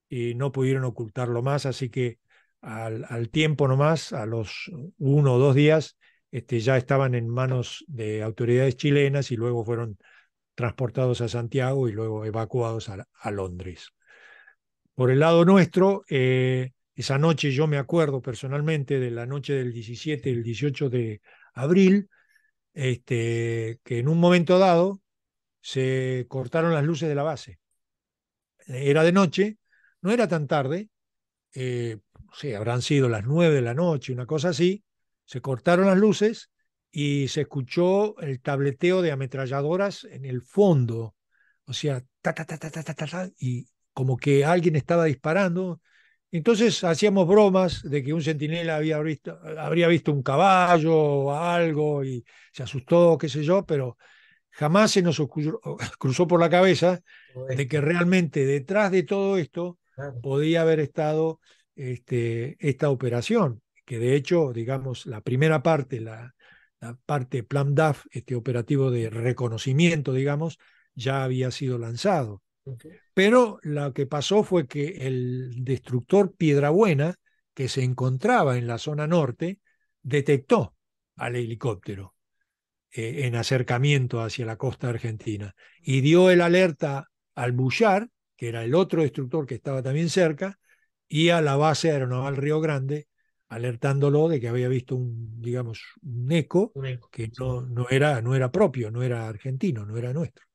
y no pudieron ocultarlo más, así que al, tiempo nomás, a los uno o dos días, este, ya estaban en manos de autoridades chilenas y luego fueron transportados a Santiago y luego evacuados a, Londres. Por el lado nuestro, eh, esa noche yo me acuerdo personalmente de la noche del 17 y el 18 de abril, este, que en un momento dado se cortaron las luces de la base. Era de noche, no era tan tarde, eh, habrán sido las 9 de la noche, una cosa así, se cortaron las luces y se escuchó el tableteo de ametralladoras en el fondo, o sea, ta, ta, ta, ta, ta, y como que alguien estaba disparando, entonces hacíamos bromas de que un centinela había visto, habría visto un caballo o algo y se asustó, qué sé yo, pero jamás se nos <laughs> cruzó por la cabeza de que realmente detrás de todo esto podía haber estado este, esta operación, que de hecho, digamos, la primera parte, la, la parte Plan DAF, este operativo de reconocimiento, digamos, ya había sido lanzado. Pero lo que pasó fue que el destructor Piedrabuena, que se encontraba en la zona norte, detectó al helicóptero eh, en acercamiento hacia la costa argentina y dio el alerta al Bullar, que era el otro destructor que estaba también cerca, y a la base aeronaval Río Grande, alertándolo de que había visto un, digamos, eco, un eco que no, no, era, no era propio, no era argentino, no era nuestro.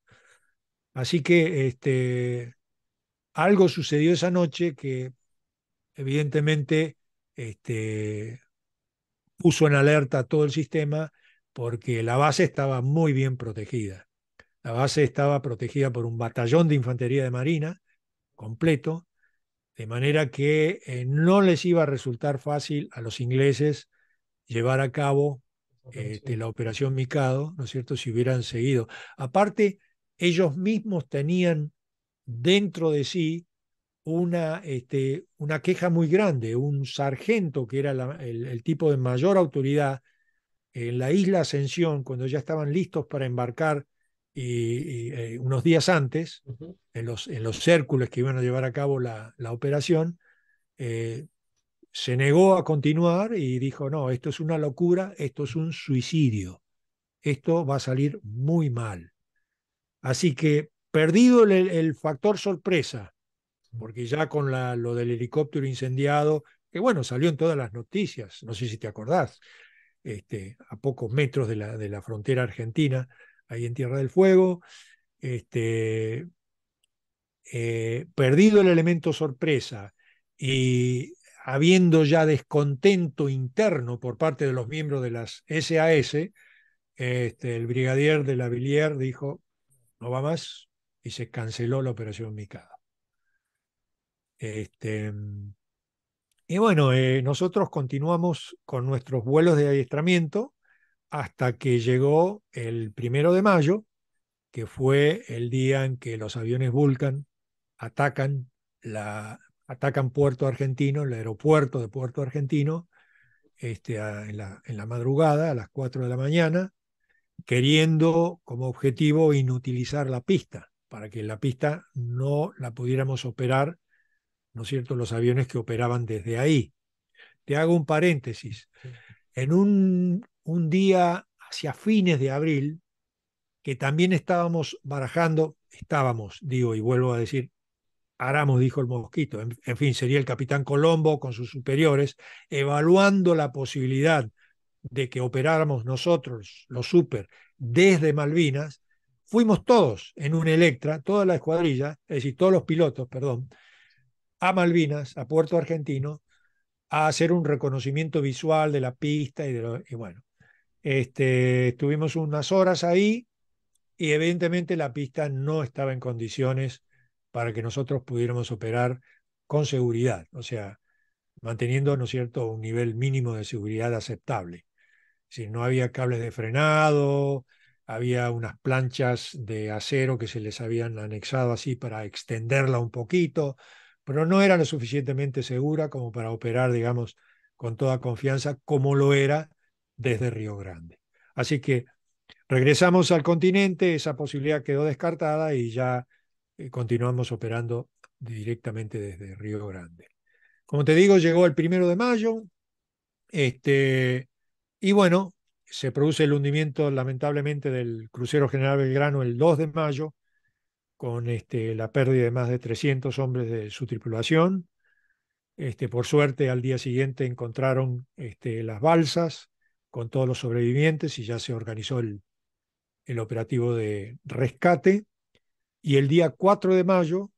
Así que este, algo sucedió esa noche que evidentemente este, puso en alerta todo el sistema porque la base estaba muy bien protegida. La base estaba protegida por un batallón de infantería de marina completo, de manera que eh, no les iba a resultar fácil a los ingleses llevar a cabo este, la operación Mikado ¿no es cierto?, si hubieran seguido. Aparte, ellos mismos tenían dentro de sí una, este, una queja muy grande. Un sargento, que era el, tipo de mayor autoridad en la isla Ascensión, cuando ya estaban listos para embarcar y, eh, unos días antes, en, los, en los círculos que iban a llevar a cabo la, operación, eh, se negó a continuar y dijo, no, esto es una locura, esto es un suicidio, esto va a salir muy mal. Así que perdido el, factor sorpresa, porque ya con lo del helicóptero incendiado, que bueno, salió en todas las noticias, no sé si te acordás, este, a pocos metros de la, frontera argentina, ahí en Tierra del Fuego, este, eh, perdido el elemento sorpresa y habiendo ya descontento interno por parte de los miembros de las SAS, este, el brigadier de la Villiers dijo, no va más y se canceló la operación Mikado. Este, mm, y bueno, eh, nosotros continuamos con nuestros vuelos de adiestramiento hasta que llegó el primero de mayo, que fue el día en que los aviones Vulcan atacan, la, atacan Puerto Argentino, el aeropuerto de Puerto Argentino, este, en, la, en, la, madrugada, a las 4 de la mañana, queriendo como objetivo inutilizar la pista, para que la pista no la pudiéramos operar, ¿no es cierto?, los aviones que operaban desde ahí. Te hago un paréntesis. En un, un día hacia fines de abril, que también estábamos barajando, estábamos, digo, y vuelvo a decir, Aramos, dijo el mosquito, en, fin, sería el capitán Colombo con sus superiores, evaluando la posibilidad de que operáramos nosotros, los super, desde Malvinas, fuimos todos en un Electra, toda la escuadrilla, es decir, todos los pilotos, perdón, a Malvinas, a Puerto Argentino, a hacer un reconocimiento visual de la pista y, de bueno, este, estuvimos unas horas ahí y evidentemente la pista no estaba en condiciones para que nosotros pudiéramos operar con seguridad, o sea, manteniendo, ¿no cierto?, un nivel mínimo de seguridad aceptable. Si no había cables de frenado, había unas planchas de acero que se les habían anexado así para extenderla un poquito, pero no era lo suficientemente segura como para operar, digamos, con toda confianza como lo era desde Río Grande. Así que regresamos al continente, esa posibilidad quedó descartada y ya eh, continuamos operando directamente desde Río Grande. Como te digo, llegó el primero de mayo, este, y bueno, se produce el hundimiento lamentablemente del crucero General Belgrano el 2 de mayo, con este, la pérdida de más de 300 hombres de su tripulación. Este, por suerte, al día siguiente encontraron este, las balsas con todos los sobrevivientes y ya se organizó el, el operativo de rescate. Y el día 4 de mayo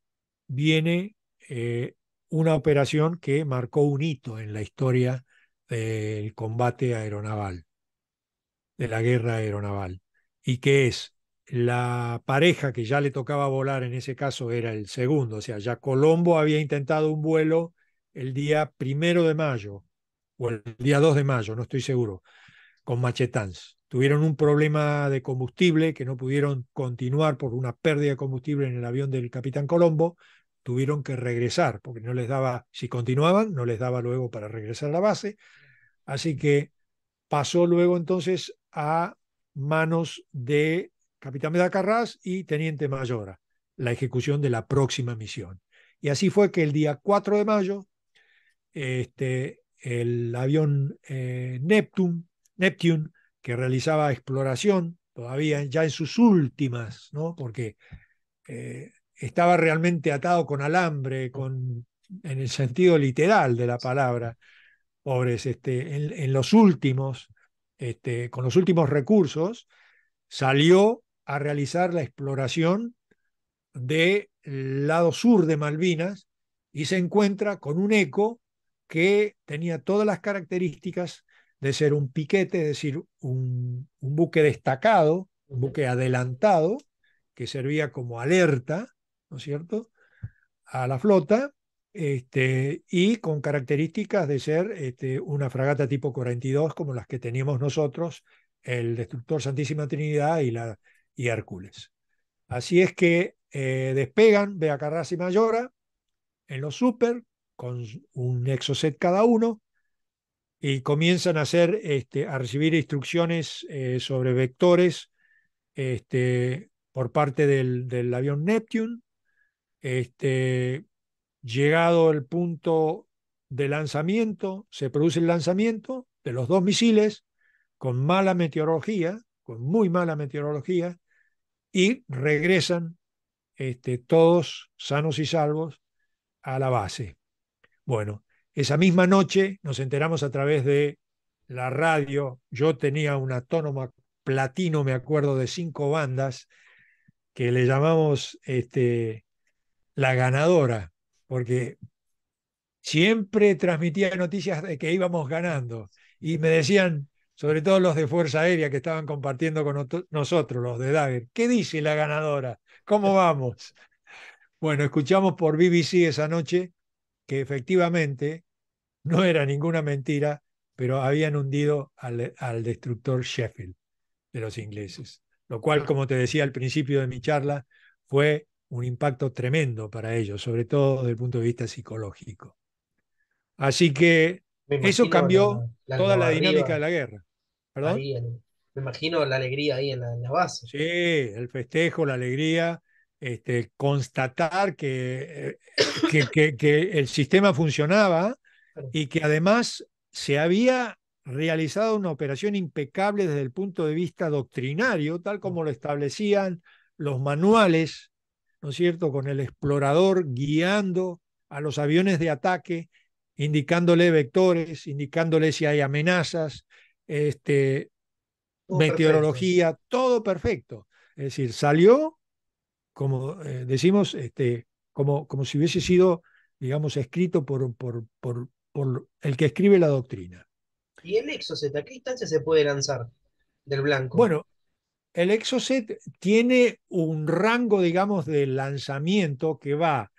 viene eh, una operación que marcó un hito en la historia del combate aeronaval, de la guerra aeronaval, y que es la pareja que ya le tocaba volar, en ese caso era el segundo, o sea, ya Colombo había intentado un vuelo el día primero de mayo, o el día 2 de mayo, no estoy seguro, con Machetans. Tuvieron un problema de combustible que no pudieron continuar por una pérdida de combustible en el avión del capitán Colombo. Tuvieron que regresar porque no les daba, si continuaban, no les daba luego para regresar a la base. Así que pasó luego entonces a manos de Capitán Medacarras y Teniente Mayora, la ejecución de la próxima misión. Y así fue que el día 4 de mayo, este, el avión eh, Neptune, que realizaba exploración, todavía ya en sus últimas, ¿no? porque eh, estaba realmente atado con alambre, en el sentido literal de la palabra, pobres, este, en, los últimos, este, con los últimos recursos, salió a realizar la exploración del lado sur de Malvinas y se encuentra con un eco que tenía todas las características de ser un piquete, es decir, un, un buque destacado, un buque adelantado, que servía como alerta, ¿no es cierto?, a la flota este, y con características de ser este, una fragata tipo 42 como las que teníamos nosotros, el destructor Santísima Trinidad y, la, y Hércules. Así es que eh, despegan Bea Carras y Mayora en los super con un exocet cada uno y comienzan a hacer este, a recibir instrucciones eh, sobre vectores este, por parte del, del avión Neptune este, Llegado el punto de lanzamiento, se produce el lanzamiento de los dos misiles con mala meteorología, con muy mala meteorología, y regresan este, todos sanos y salvos a la base. Bueno, esa misma noche nos enteramos a través de la radio, yo tenía un autónoma platino, me acuerdo, de cinco bandas, que le llamamos este, la ganadora, porque siempre transmitía noticias de que íbamos ganando y me decían, sobre todo los de Fuerza Aérea que estaban compartiendo con nosotros, los de Dagger, ¿qué dice la ganadora? ¿Cómo <laughs> vamos? Bueno, escuchamos por BBC esa noche que efectivamente no era ninguna mentira, pero habían hundido al, destructor Sheffield de los ingleses, lo cual, como te decía al principio de mi charla, fue un impacto tremendo para ellos, sobre todo desde el punto de vista psicológico. Así que eso cambió toda la dinámica de la guerra. me imagino la alegría ahí en la, base. Sí, el festejo, la alegría, este, constatar que eh, el sistema funcionaba y que además se había realizado una operación impecable desde el punto de vista doctrinario, tal como lo establecían los manuales ¿no es cierto?, con el explorador guiando a los aviones de ataque, indicándole vectores, indicándole si hay amenazas, este, meteorología, todo perfecto. Es decir, salió, como eh, decimos, este, como, como si hubiese sido, digamos, escrito por, por, por, por el que escribe la doctrina. ¿Y el Exocet? ¿A qué distancia se puede lanzar del blanco? Bueno, el Exocet tiene un rango, digamos, de lanzamiento que va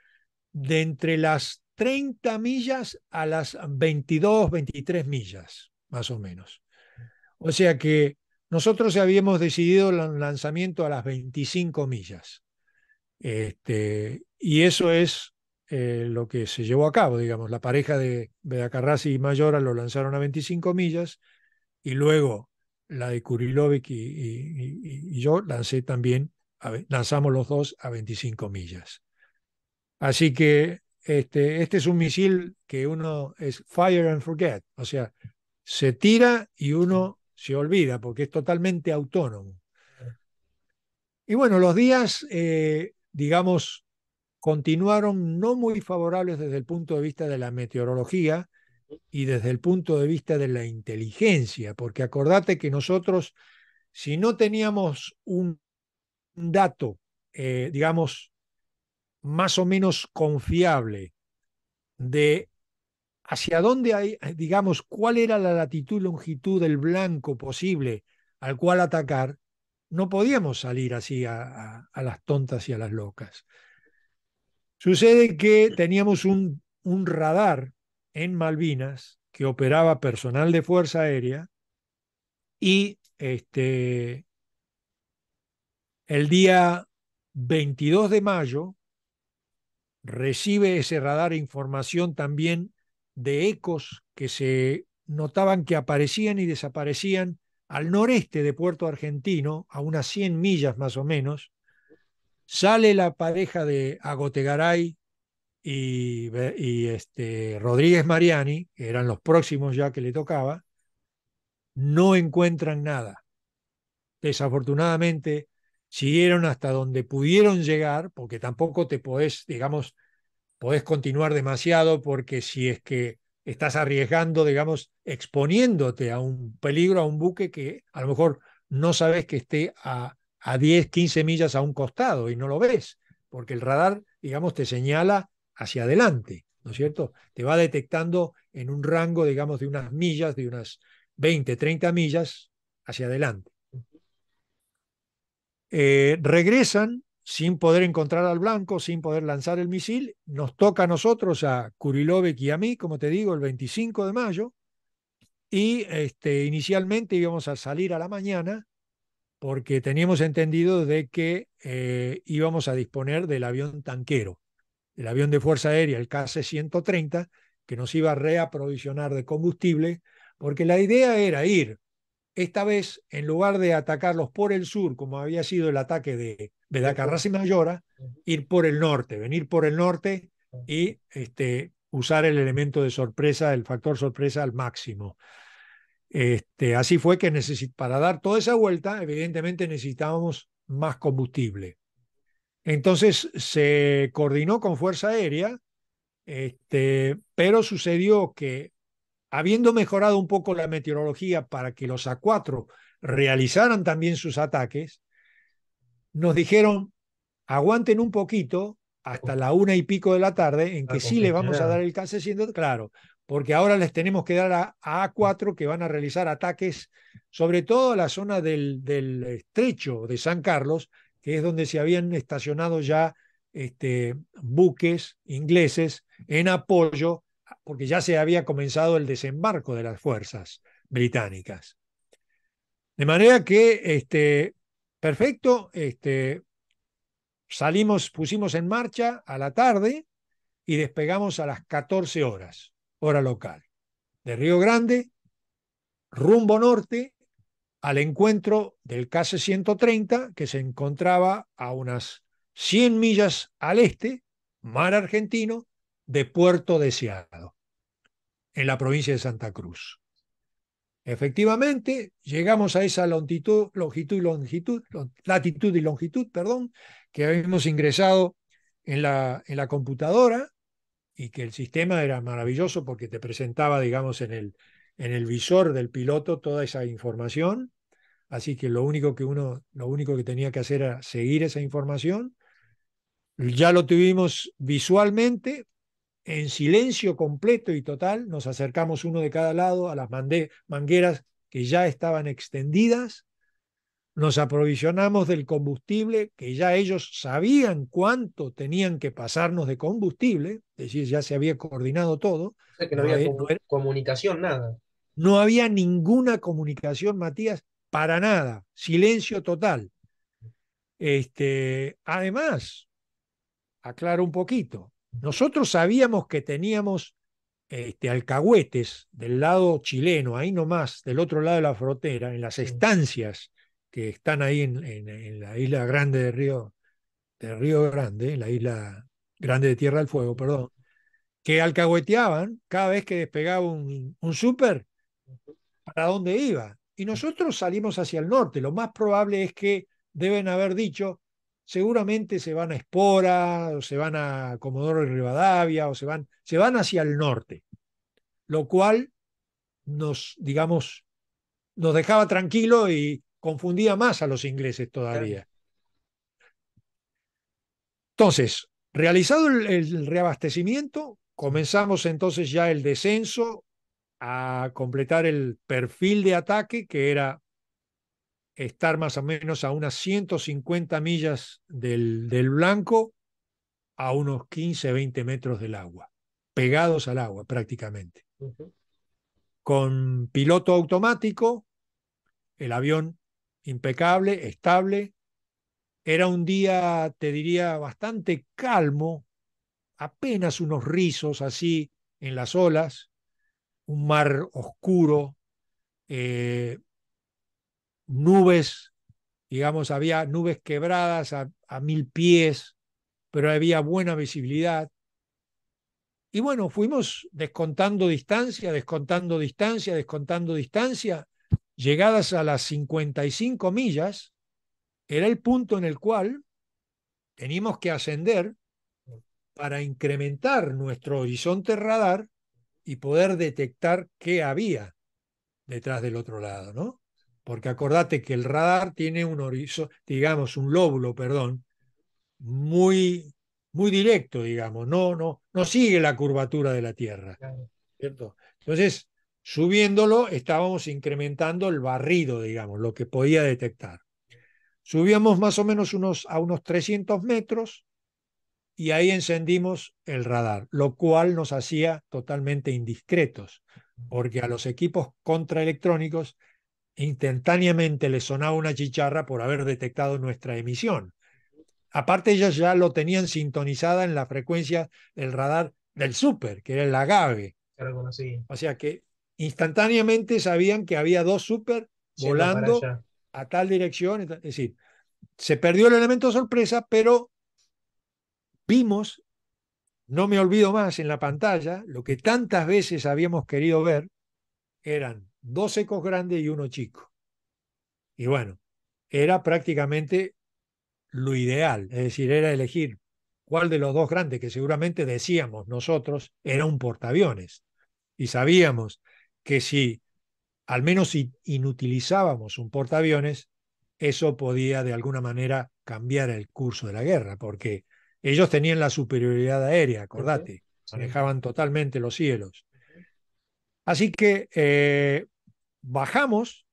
de entre las 30 millas a las 22, 23 millas, más o menos. O sea que nosotros habíamos decidido el lanzamiento a las 25 millas. Este, y eso es eh, lo que se llevó a cabo, digamos. La pareja de Bedacarrazi y Mayora lo lanzaron a 25 millas y luego la de Kurilovic y, yo lancé también, lanzamos los dos a 25 millas. Así que este, este es un misil que uno es fire and forget, o sea, se tira y uno se olvida porque es totalmente autónomo. Y bueno, los días, eh, digamos, continuaron no muy favorables desde el punto de vista de la meteorología, y desde el punto de vista de la inteligencia, porque acordate que nosotros, si no teníamos un dato, eh, digamos, más o menos confiable de hacia dónde hay, eh, digamos, cuál era la latitud y longitud del blanco posible al cual atacar, no podíamos salir así a, las tontas y a las locas. Sucede que teníamos un, un radar en Malvinas que operaba personal de Fuerza Aérea y este, el día 22 de mayo recibe ese radar e información también de ecos que se notaban que aparecían y desaparecían al noreste de Puerto Argentino, a unas 100 millas más o menos, sale la pareja de Agotegaray y, este, Rodríguez Mariani, que eran los próximos ya que le tocaba, no encuentran nada. Desafortunadamente, siguieron hasta donde pudieron llegar, porque tampoco te podés, digamos, podés continuar demasiado, porque si es que estás arriesgando, digamos, exponiéndote a un peligro, a un buque que a lo mejor no sabes que esté a, a 10, 15 millas a un costado y no lo ves, porque el radar, digamos, te señala hacia adelante, ¿no es cierto? Te va detectando en un rango, digamos, de unas millas, de unas 20, 30 millas hacia adelante. Eh, regresan sin poder encontrar al blanco, sin poder lanzar el misil. Nos toca a nosotros, a Kurilovic y a mí, como te digo, el 25 de mayo. Y este, inicialmente íbamos a salir a la mañana porque teníamos entendido de que eh, íbamos a disponer del avión tanquero el avión de Fuerza Aérea, el KC-130, que nos iba a reaprovisionar de combustible, porque la idea era ir, esta vez, en lugar de atacarlos por el sur, como había sido el ataque de, de y Mayora, ir por el norte, venir por el norte y este, usar el elemento de sorpresa, el factor sorpresa al máximo. Este, así fue que para dar toda esa vuelta, evidentemente necesitábamos más combustible. Entonces se coordinó con Fuerza Aérea, este, pero sucedió que, habiendo mejorado un poco la meteorología para que los A4 realizaran también sus ataques, nos dijeron, aguanten un poquito hasta la una y pico de la tarde, en que sí le vamos a dar el cáncer, siendo claro, porque ahora les tenemos que dar a, a 4 que van a realizar ataques, sobre todo a la zona del estrecho de San Carlos, que es donde se habían estacionado ya este, buques ingleses en apoyo, porque ya se había comenzado el desembarco de las fuerzas británicas. De manera que, este, perfecto, este, salimos, pusimos en marcha a la tarde y despegamos a las 14 horas, hora local, de Río Grande, rumbo norte, al encuentro del KC-130 que se encontraba a unas 100 millas al este, mar argentino, de Puerto Deseado, en la provincia de Santa Cruz. Efectivamente, llegamos a esa longitud, longitud, latitud y longitud, perdón, que habíamos ingresado en la, en la computadora y que el sistema era maravilloso porque te presentaba, digamos, en el, en el visor del piloto toda esa información, así que lo único que uno, lo único que tenía que hacer era seguir esa información. Ya lo tuvimos visualmente, en silencio completo y total, nos acercamos uno de cada lado a las mangueras que ya estaban extendidas nos aprovisionamos del combustible, que ya ellos sabían cuánto tenían que pasarnos de combustible, es decir, ya se había coordinado todo. no, había comunicación, nada. No había ninguna comunicación, Matías, para nada, silencio total. Este, además, aclaro un poquito, nosotros sabíamos que teníamos este, alcahuetes del lado chileno, ahí nomás, del otro lado de la frontera, en las estancias que están ahí en, la isla grande de Río, Grande, en la isla grande de Tierra del Fuego, perdón, que alcahueteaban cada vez que despegaba un, un súper para dónde iba. Y nosotros salimos hacia el norte. Lo más probable es que deben haber dicho, seguramente se van a Espora, o se van a Comodoro y Rivadavia, o se van, se van hacia el norte. Lo cual nos, digamos, nos dejaba tranquilo y confundía más a los ingleses todavía. Entonces, realizado el, reabastecimiento, comenzamos entonces ya el descenso a completar el perfil de ataque, que era estar más o menos a unas 150 millas del, blanco, a unos 15, 20 metros del agua, pegados al agua prácticamente. Con piloto automático, el avión impecable, estable. Era un día, te diría, bastante calmo, apenas unos rizos así en las olas, un mar oscuro, eh, nubes, digamos, había nubes quebradas a, a mil pies, pero había buena visibilidad. Y bueno, fuimos descontando distancia, descontando distancia, descontando distancia, llegadas a las 55 millas, era el punto en el cual teníamos que ascender para incrementar nuestro horizonte radar y poder detectar qué había detrás del otro lado, ¿no? Porque acordate que el radar tiene un horizonte, digamos, un lóbulo, perdón, muy, muy directo, digamos, no, no, no sigue la curvatura de la Tierra. ¿cierto? Entonces, Subiéndolo estábamos incrementando el barrido, digamos, lo que podía detectar. Subíamos más o menos unos, a unos 300 metros y ahí encendimos el radar, lo cual nos hacía totalmente indiscretos, porque a los equipos contraelectrónicos instantáneamente les sonaba una chicharra por haber detectado nuestra emisión. Aparte ellos ya lo tenían sintonizada en la frecuencia del radar del super, que era el agave. O sea que instantáneamente sabían que había dos super volando a tal dirección. Es decir, se perdió el elemento sorpresa, pero vimos, no me olvido más en la pantalla, lo que tantas veces habíamos querido ver, eran dos ecos grandes y uno chico. Y bueno, era prácticamente lo ideal, es decir, era elegir cuál de los dos grandes, que seguramente decíamos nosotros, era un portaaviones. Y sabíamos que si al menos inutilizábamos un portaaviones, eso podía de alguna manera cambiar el curso de la guerra, porque ellos tenían la superioridad aérea, acordate, manejaban totalmente los cielos. Así que eh, bajamos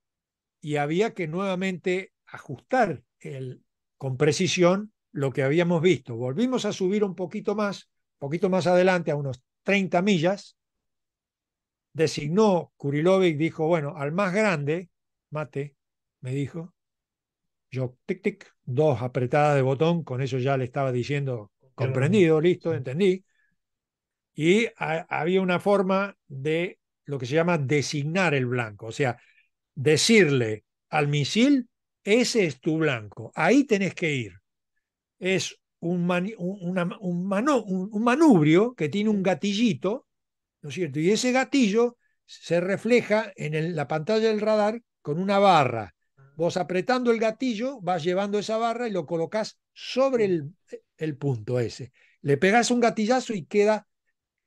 y había que nuevamente ajustar el, con precisión lo que habíamos visto. Volvimos a subir un poquito más, poquito más adelante, a unos 30 millas, designó Kurilovic, dijo, bueno, al más grande, mate, me dijo, yo, tic, tic, dos apretadas de botón, con eso ya le estaba diciendo, comprendido, listo, entendí. Y había una forma de lo que se llama designar el blanco, o sea, decirle al misil, ese es tu blanco, ahí tenés que ir. Es un, un manubrio que tiene un gatillito cierto? Y ese gatillo se refleja en la pantalla del radar con una barra. Vos apretando el gatillo, vas llevando esa barra y lo colocás sobre el, punto ese. Le pegás un gatillazo y queda,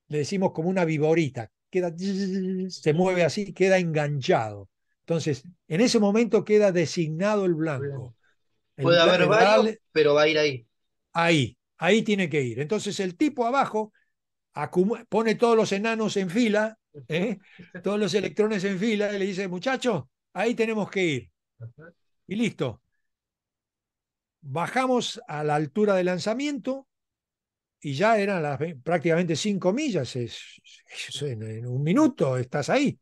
le decimos como una viborita, queda, se mueve así, queda enganchado. Entonces, en ese momento queda designado el blanco. Puede haber varios, pero va a ir ahí. Ahí, ahí tiene que ir. Entonces, el tipo abajo pone todos los enanos en fila, ¿eh? todos los electrones en fila, y le dice, muchachos, ahí tenemos que ir. Y listo. Bajamos a la altura de lanzamiento y ya eran las, prácticamente cinco millas. Es, en, un minuto estás ahí.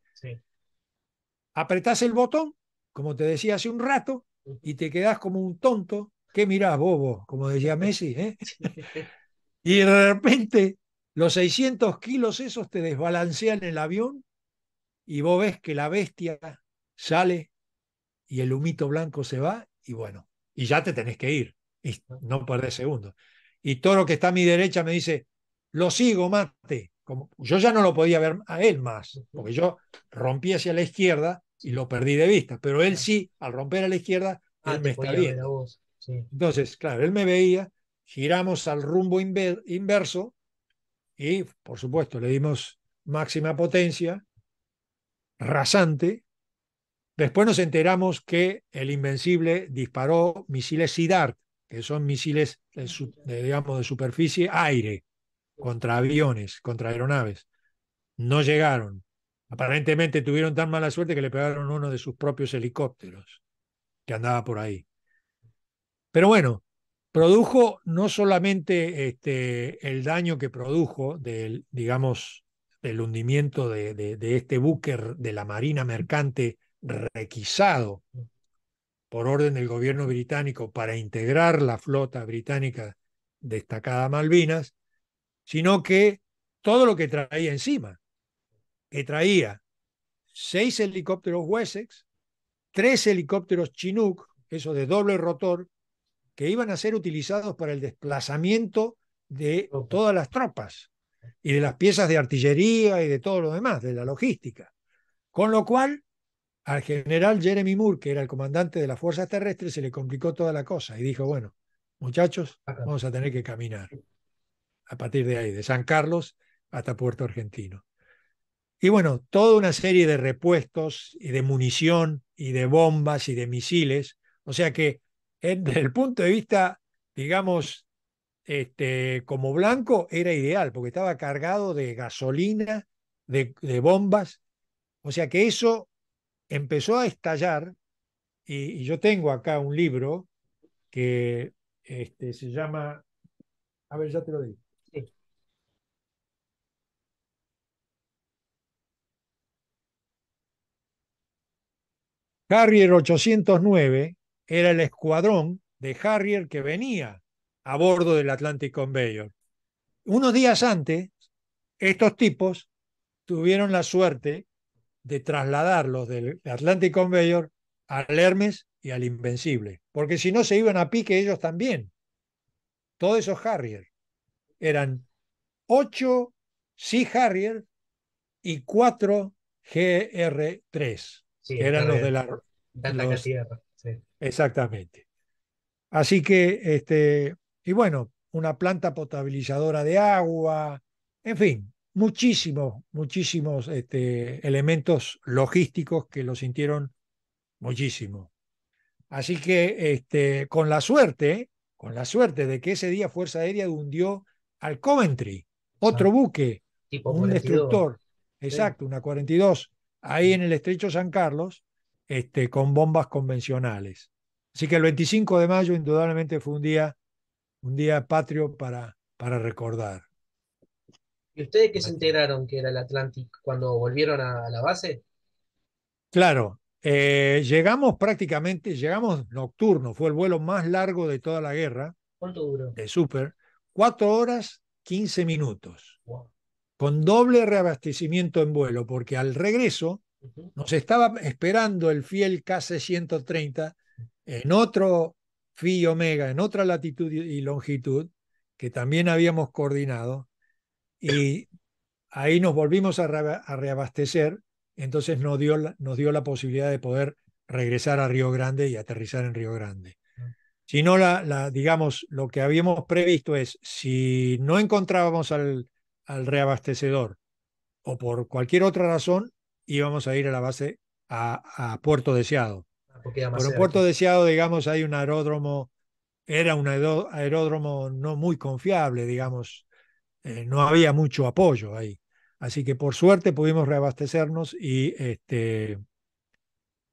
apretas el botón, como te decía hace un rato, y te quedás como un tonto. que mirás, bobo? Como decía <laughs> Messi. ¿eh? y de repente los 600 kilos esos te desbalancean el avión y vos ves que la bestia sale y el humito blanco se va y bueno, y ya te tenés que ir y no perdés segundos. Y Toro que está a mi derecha me dice, lo sigo, mate. Como, yo ya no lo podía ver a él más, porque yo rompí hacia la izquierda y lo perdí de vista, pero él sí, al romper a la izquierda, ah, él me está viendo. Entonces, claro, él me veía, giramos al rumbo inverso y, por supuesto, le dimos máxima potencia, rasante. Después nos enteramos que el Invencible disparó misiles SIDART, que son misiles, digamos, de superficie aire, contra aviones, contra aeronaves. No llegaron. Aparentemente tuvieron tan mala suerte que le pegaron uno de sus propios helicópteros que andaba por ahí. Pero bueno, produjo no solamente este, el daño que produjo del, digamos, del hundimiento de, de, este buque de la Marina Mercante requisado por orden del gobierno británico para integrar la flota británica destacada Malvinas, sino que todo lo que traía encima, que traía seis helicópteros Wessex, tres helicópteros Chinook, eso de doble rotor, que iban a ser utilizados para el desplazamiento de todas las tropas y de las piezas de artillería y de todo lo demás, de la logística. Con lo cual, al general Jeremy Moore, que era el comandante de las fuerzas terrestres, se le complicó toda la cosa y dijo, bueno, muchachos, vamos a tener que caminar a partir de ahí, de San Carlos hasta Puerto Argentino. Y bueno, toda una serie de repuestos y de munición y de bombas y de misiles. O sea que desde el punto de vista, digamos, este, como blanco, era ideal, porque estaba cargado de gasolina, de, bombas. O sea que eso empezó a estallar, y, yo tengo acá un libro que este, se llama, a ver, ya te lo digo. Carrier Carrier 809, era el escuadrón de Harrier que venía a bordo del Atlantic Conveyor. Unos días antes, estos tipos tuvieron la suerte de trasladarlos del Atlantic Conveyor al Hermes y al Invencible, porque si no se iban a pique ellos también. Todos esos Harrier eran ocho Sea Harrier y cuatro GR3, eran los de la, Exactamente. Así que, este, y bueno, una planta potabilizadora de agua, en fin, muchísimos, muchísimos este, elementos logísticos que lo sintieron muchísimo. Así que este, con la suerte, con la suerte de que ese día Fuerza Aérea hundió al Coventry, otro buque, un destructor, exacto, una 42, ahí en el estrecho San Carlos, este, con bombas convencionales. Así que el 25 de mayo indudablemente fue un día, un día patrio para, para recordar. ¿Y ustedes qué se enteraron que era el Atlantic cuando volvieron a, la base? Claro, eh, llegamos prácticamente, llegamos nocturno, fue el vuelo más largo de toda la guerra. ¿Cuánto duró? De Super, 4 horas 15 minutos. Con doble reabastecimiento en vuelo, porque al regreso nos estaba esperando el fiel KC-130 en otro phi omega, en otra latitud y longitud, que también habíamos coordinado, y ahí nos volvimos a, reabastecer, entonces nos dio, la, nos dio la posibilidad de poder regresar a Río Grande y aterrizar en Río Grande. Si no, la, la, digamos, lo que habíamos previsto es, si no encontrábamos al, al reabastecedor o por cualquier otra razón, íbamos a ir a la base a, Puerto Deseado. Bueno, ah, Puerto Deseado, digamos, hay un aeródromo, era un aeródromo no muy confiable, digamos, eh, no había mucho apoyo ahí. Así que por suerte pudimos reabastecernos y este,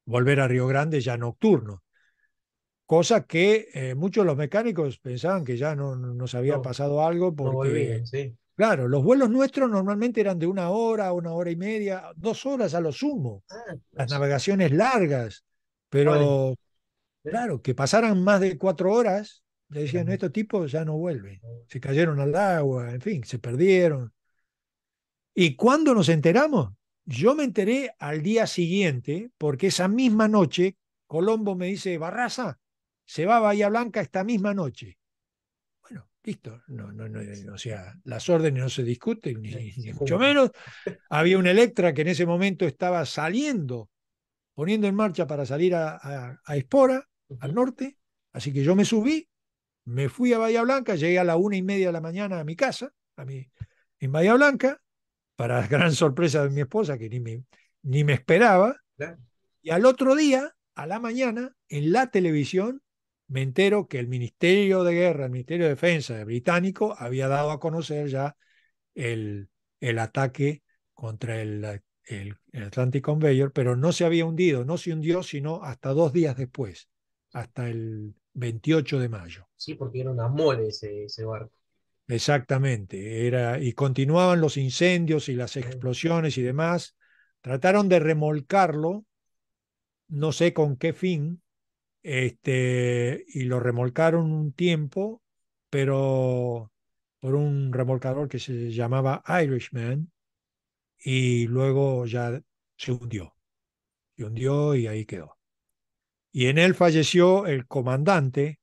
volver a Río Grande ya nocturno. Cosa que eh, muchos de los mecánicos pensaban que ya no, nos había pasado algo porque no sí. Claro, los vuelos nuestros normalmente eran de una hora, una hora y media, dos horas a lo sumo. Ah, Las pues. navegaciones largas, pero claro, que pasaran más de cuatro horas, decían, estos tipos ya no vuelven, se cayeron al agua, en fin, se perdieron. ¿Y cuándo nos enteramos? Yo me enteré al día siguiente, porque esa misma noche Colombo me dice, Barraza, se va a Bahía Blanca esta misma noche. Listo, no, no, no, o sea, las órdenes no se discuten, ni, mucho menos. Había una Electra que en ese momento estaba saliendo, poniendo en marcha para salir a, Espora, al norte, así que yo me subí, me fui a Bahía Blanca, llegué a la una y media de la mañana a mi casa, a en Bahía Blanca, para gran sorpresa de mi esposa, que ni ni me esperaba, y al otro día, a la mañana, en la televisión, me entero que el Ministerio de Guerra, el Ministerio de Defensa británico había dado a conocer ya el, ataque contra el, el, Atlantic Conveyor, pero no se había hundido, no se hundió sino hasta dos días después, hasta el 28 de mayo. Sí, porque era una mole ese, ese barco. Exactamente, era, y continuaban los incendios y las explosiones y demás. Trataron de remolcarlo, no sé con qué fin, este, y lo remolcaron un tiempo, pero por un remolcador que se llamaba Irishman, y luego ya se hundió. Se hundió y ahí quedó. Y en él falleció el comandante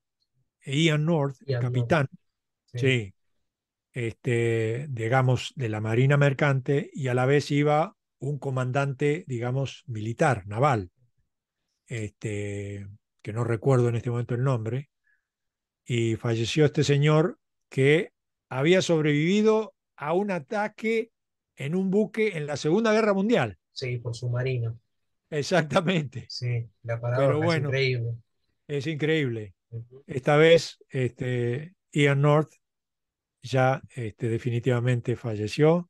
Ian North, el capitán, este, digamos, de la Marina Mercante, y a la vez iba un comandante, digamos, militar, naval. Este, que no recuerdo en este momento el nombre, y falleció este señor que había sobrevivido a un ataque en un buque en la Segunda Guerra Mundial. Sí, por submarino. Exactamente. Sí, la palabra es increíble. Es increíble. Esta vez este, Ian North ya este, definitivamente falleció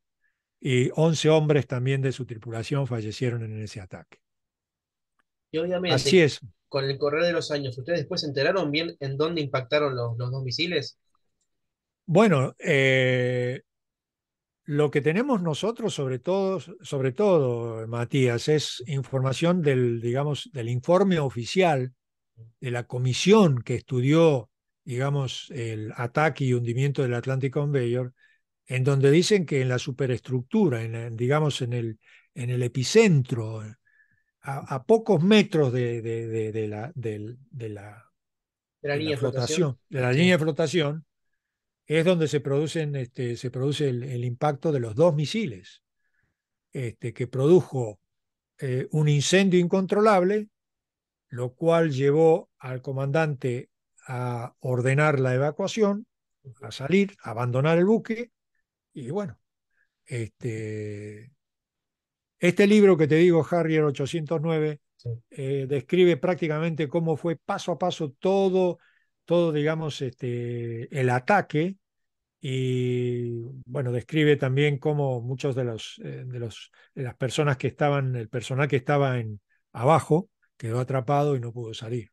y 11 hombres también de su tripulación fallecieron en ese ataque. Así es con el correr de los años, ¿ustedes después se enteraron bien en dónde impactaron los, los dos misiles? Bueno, eh, lo que tenemos nosotros, sobre todo, sobre todo, Matías, es información del, digamos, del informe oficial de la comisión que estudió, digamos, el ataque y hundimiento del Atlantic Conveyor, en donde dicen que en la superestructura, digamos, en el, en el epicentro, a, pocos metros de, de, la, de, la, línea flotación, de la línea flotación, es donde se, producen, este, se produce el, impacto de los dos misiles, este, que produjo eh, un incendio incontrolable, lo cual llevó al comandante a ordenar la evacuación, a salir, a abandonar el buque, y bueno, este, este libro que te digo, Harrier 809, eh, describe prácticamente cómo fue paso a paso todo, todo digamos, este, el ataque y bueno, describe también cómo muchos de los, eh, de los las personas que estaban, el personal que estaba en abajo quedó atrapado y no pudo salir.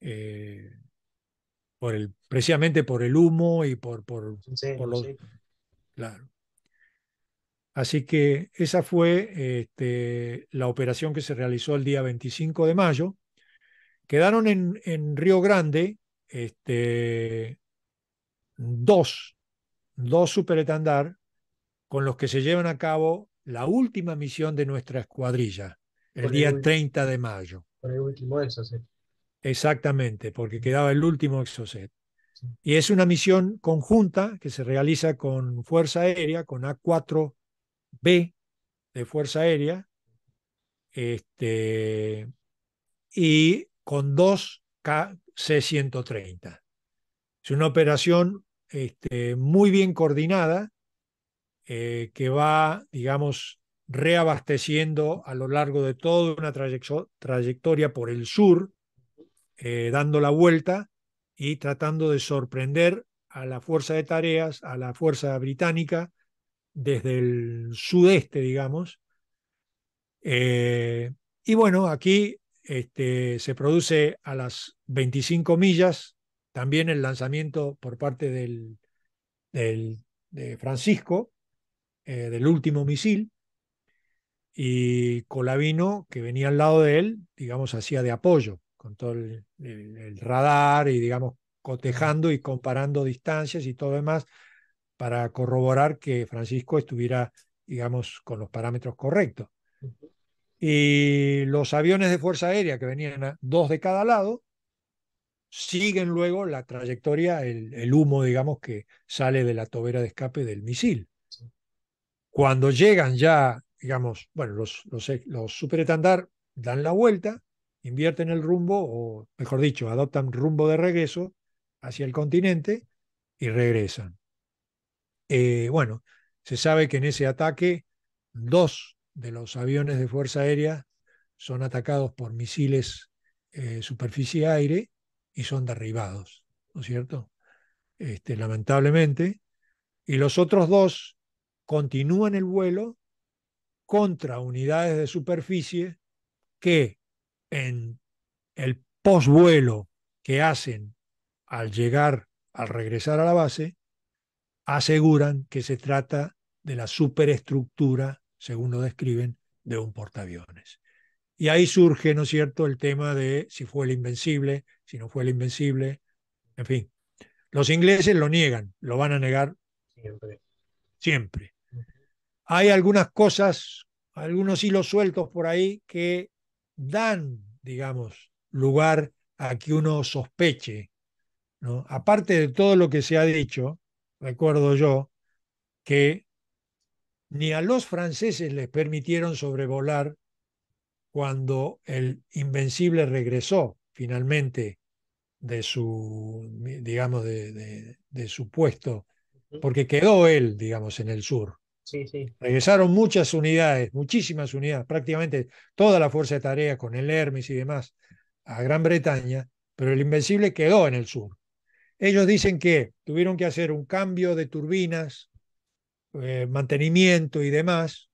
Eh, por el, precisamente por el humo y por, por, los, Claro. Así que esa fue este, la operación que se realizó el día 25 de mayo. Quedaron en, en Río Grande este, dos, dos superetandar con los que se llevan a cabo la última misión de nuestra escuadrilla, el día 30 de mayo. el último exocet. Exactamente, porque quedaba el último exocet. Y es una misión conjunta que se realiza con Fuerza Aérea, con A4 B de Fuerza Aérea, este, y con dos KC-130. Es una operación este, muy bien coordinada eh, que va, digamos, reabasteciendo a lo largo de toda una trayectoria por el sur, eh, dando la vuelta y tratando de sorprender a la fuerza de tareas, a la fuerza británica, desde el sudeste, digamos. Eh, y bueno, aquí este, se produce a las 25 millas también el lanzamiento por parte del, de Francisco, eh, del último misil, y Colabino que venía al lado de él, digamos, hacía de apoyo con todo el, el radar y, digamos, cotejando y comparando distancias y todo demás para corroborar que Francisco estuviera, digamos, con los parámetros correctos. Y los aviones de Fuerza Aérea, que venían a dos de cada lado, siguen luego la trayectoria, el, humo, digamos, que sale de la tobera de escape del misil. Cuando llegan ya, digamos, bueno, los, los, los superetandar dan la vuelta, invierten el rumbo, o mejor dicho, adoptan rumbo de regreso hacia el continente y regresan. Eh, bueno, se sabe que en ese ataque dos de los aviones de Fuerza Aérea son atacados por misiles eh, superficie-aire y son derribados, ¿no es cierto? Este, lamentablemente. Y los otros dos continúan el vuelo contra unidades de superficie que en el posvuelo que hacen al llegar, al regresar a la base, aseguran que se trata de la superestructura, según lo describen, de un portaaviones. Y ahí surge, ¿no es cierto?, el tema de si fue el invencible, si no fue el invencible, en fin. Los ingleses lo niegan, lo van a negar siempre. Siempre. Hay algunas cosas, algunos hilos sueltos por ahí que dan, digamos, lugar a que uno sospeche. ¿no? Aparte de todo lo que se ha dicho, recuerdo yo, que ni a los franceses les permitieron sobrevolar cuando el Invencible regresó finalmente de su, digamos, de, de, su puesto, porque quedó él, digamos, en el sur. Regresaron muchas unidades, muchísimas unidades, prácticamente toda la fuerza de tarea con el Hermes y demás a Gran Bretaña, pero el Invencible quedó en el sur. Ellos dicen que tuvieron que hacer un cambio de turbinas, eh, mantenimiento y demás,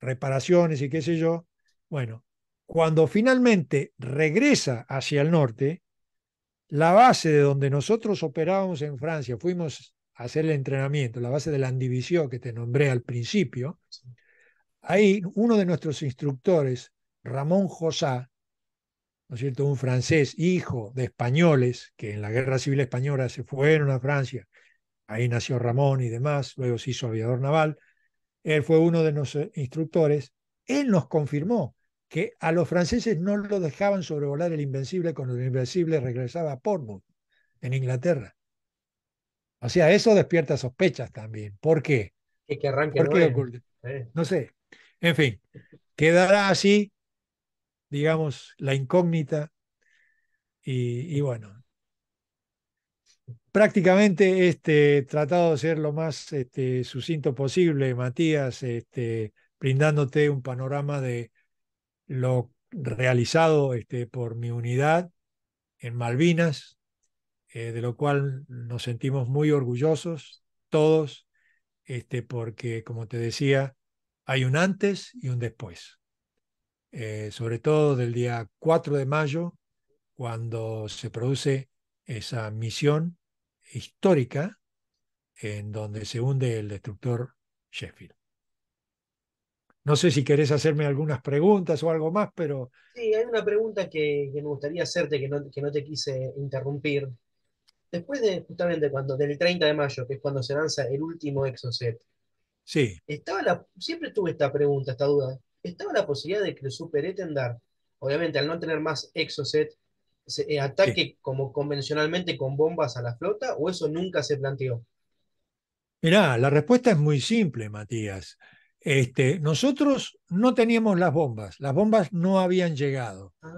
reparaciones y qué sé yo. Bueno, cuando finalmente regresa hacia el norte, la base de donde nosotros operábamos en Francia, fuimos a hacer el entrenamiento, la base de la división que te nombré al principio, ahí uno de nuestros instructores, Ramón Josá, un francés, hijo de españoles, que en la Guerra Civil Española se fueron a Francia, ahí nació Ramón y demás, luego se hizo aviador naval, él fue uno de los eh, instructores, él nos confirmó que a los franceses no lo dejaban sobrevolar el Invencible cuando el Invencible regresaba a Portsmouth, en Inglaterra. O sea, eso despierta sospechas también. ¿Por qué? ¿Por qué No sé. En fin, quedará así digamos, la incógnita. Y, bueno, prácticamente este, tratado de ser lo más este, sucinto posible, Matías, este, brindándote un panorama de lo realizado este, por mi unidad en Malvinas, eh, de lo cual nos sentimos muy orgullosos todos, este, porque, como te decía, hay un antes y un después. Eh, sobre todo del día 4 de mayo, cuando se produce esa misión histórica en donde se hunde el destructor Sheffield. No sé si querés hacerme algunas preguntas o algo más, pero... Sí, hay una pregunta que, me gustaría hacerte, que no, que no, te quise interrumpir. Después de, justamente, cuando, del 30 de mayo, que es cuando se lanza el último Exocet. Sí. Estaba siempre tuve esta pregunta, esta duda estaba la posibilidad de que el Super obviamente al no tener más Exocet, eh, ataque como convencionalmente con bombas a la flota, o eso nunca se planteó? Mirá, la respuesta es muy simple, Matías. Este, nosotros no teníamos las bombas, las bombas no habían llegado. Ah,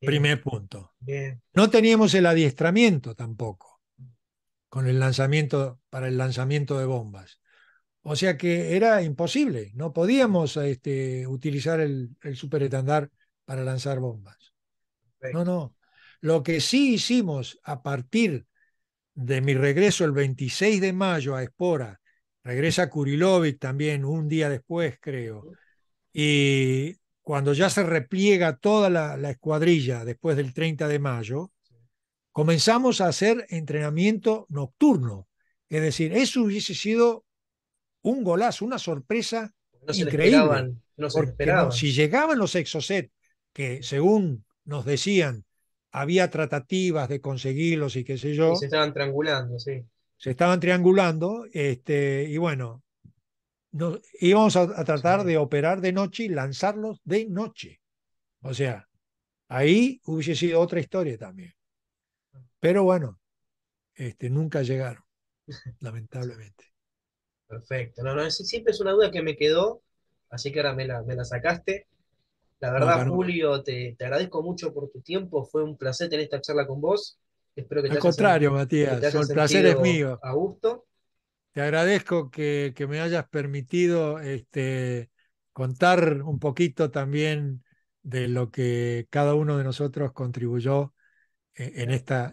Primer punto. No teníamos el adiestramiento tampoco con el lanzamiento para el lanzamiento de bombas. O sea que era imposible, no podíamos este, utilizar el, superetandar para lanzar bombas. No, no. Lo que sí hicimos a partir de mi regreso el 26 de mayo a Espora, regresa Kurilovic también un día después, creo, y cuando ya se repliega toda la, la escuadrilla después del 30 de mayo, comenzamos a hacer entrenamiento nocturno. Es decir, eso hubiese sido un golazo, una sorpresa se increíble. si llegaban los exocet, que según nos decían, había tratativas de conseguirlos y qué sé yo. se estaban triangulando, sí. Se estaban triangulando, este, y bueno, íbamos a, tratar de operar de noche y lanzarlos de noche. O sea, ahí hubiese sido otra historia también. Pero bueno, este, nunca llegaron, <laughs> lamentablemente. Perfecto. No, no, siempre es una duda que me quedó, así que ahora me la, sacaste. La verdad, Julio, te, agradezco mucho por tu tiempo. Fue un placer tener esta charla con vos. Espero que Al contrario, Matías, el placer es mío. A gusto. Te agradezco que, me hayas permitido este, contar un poquito también de lo que cada uno de nosotros contribuyó eh, en esta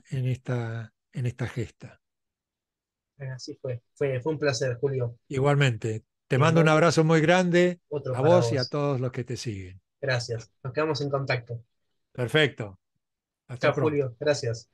gesta. Eh, así fue. fue. Fue un placer, Julio. Igualmente. Te mando un abrazo muy grande a vos, y a todos los que te siguen. Gracias. Nos quedamos en contacto. Perfecto. Hasta Julio. Gracias.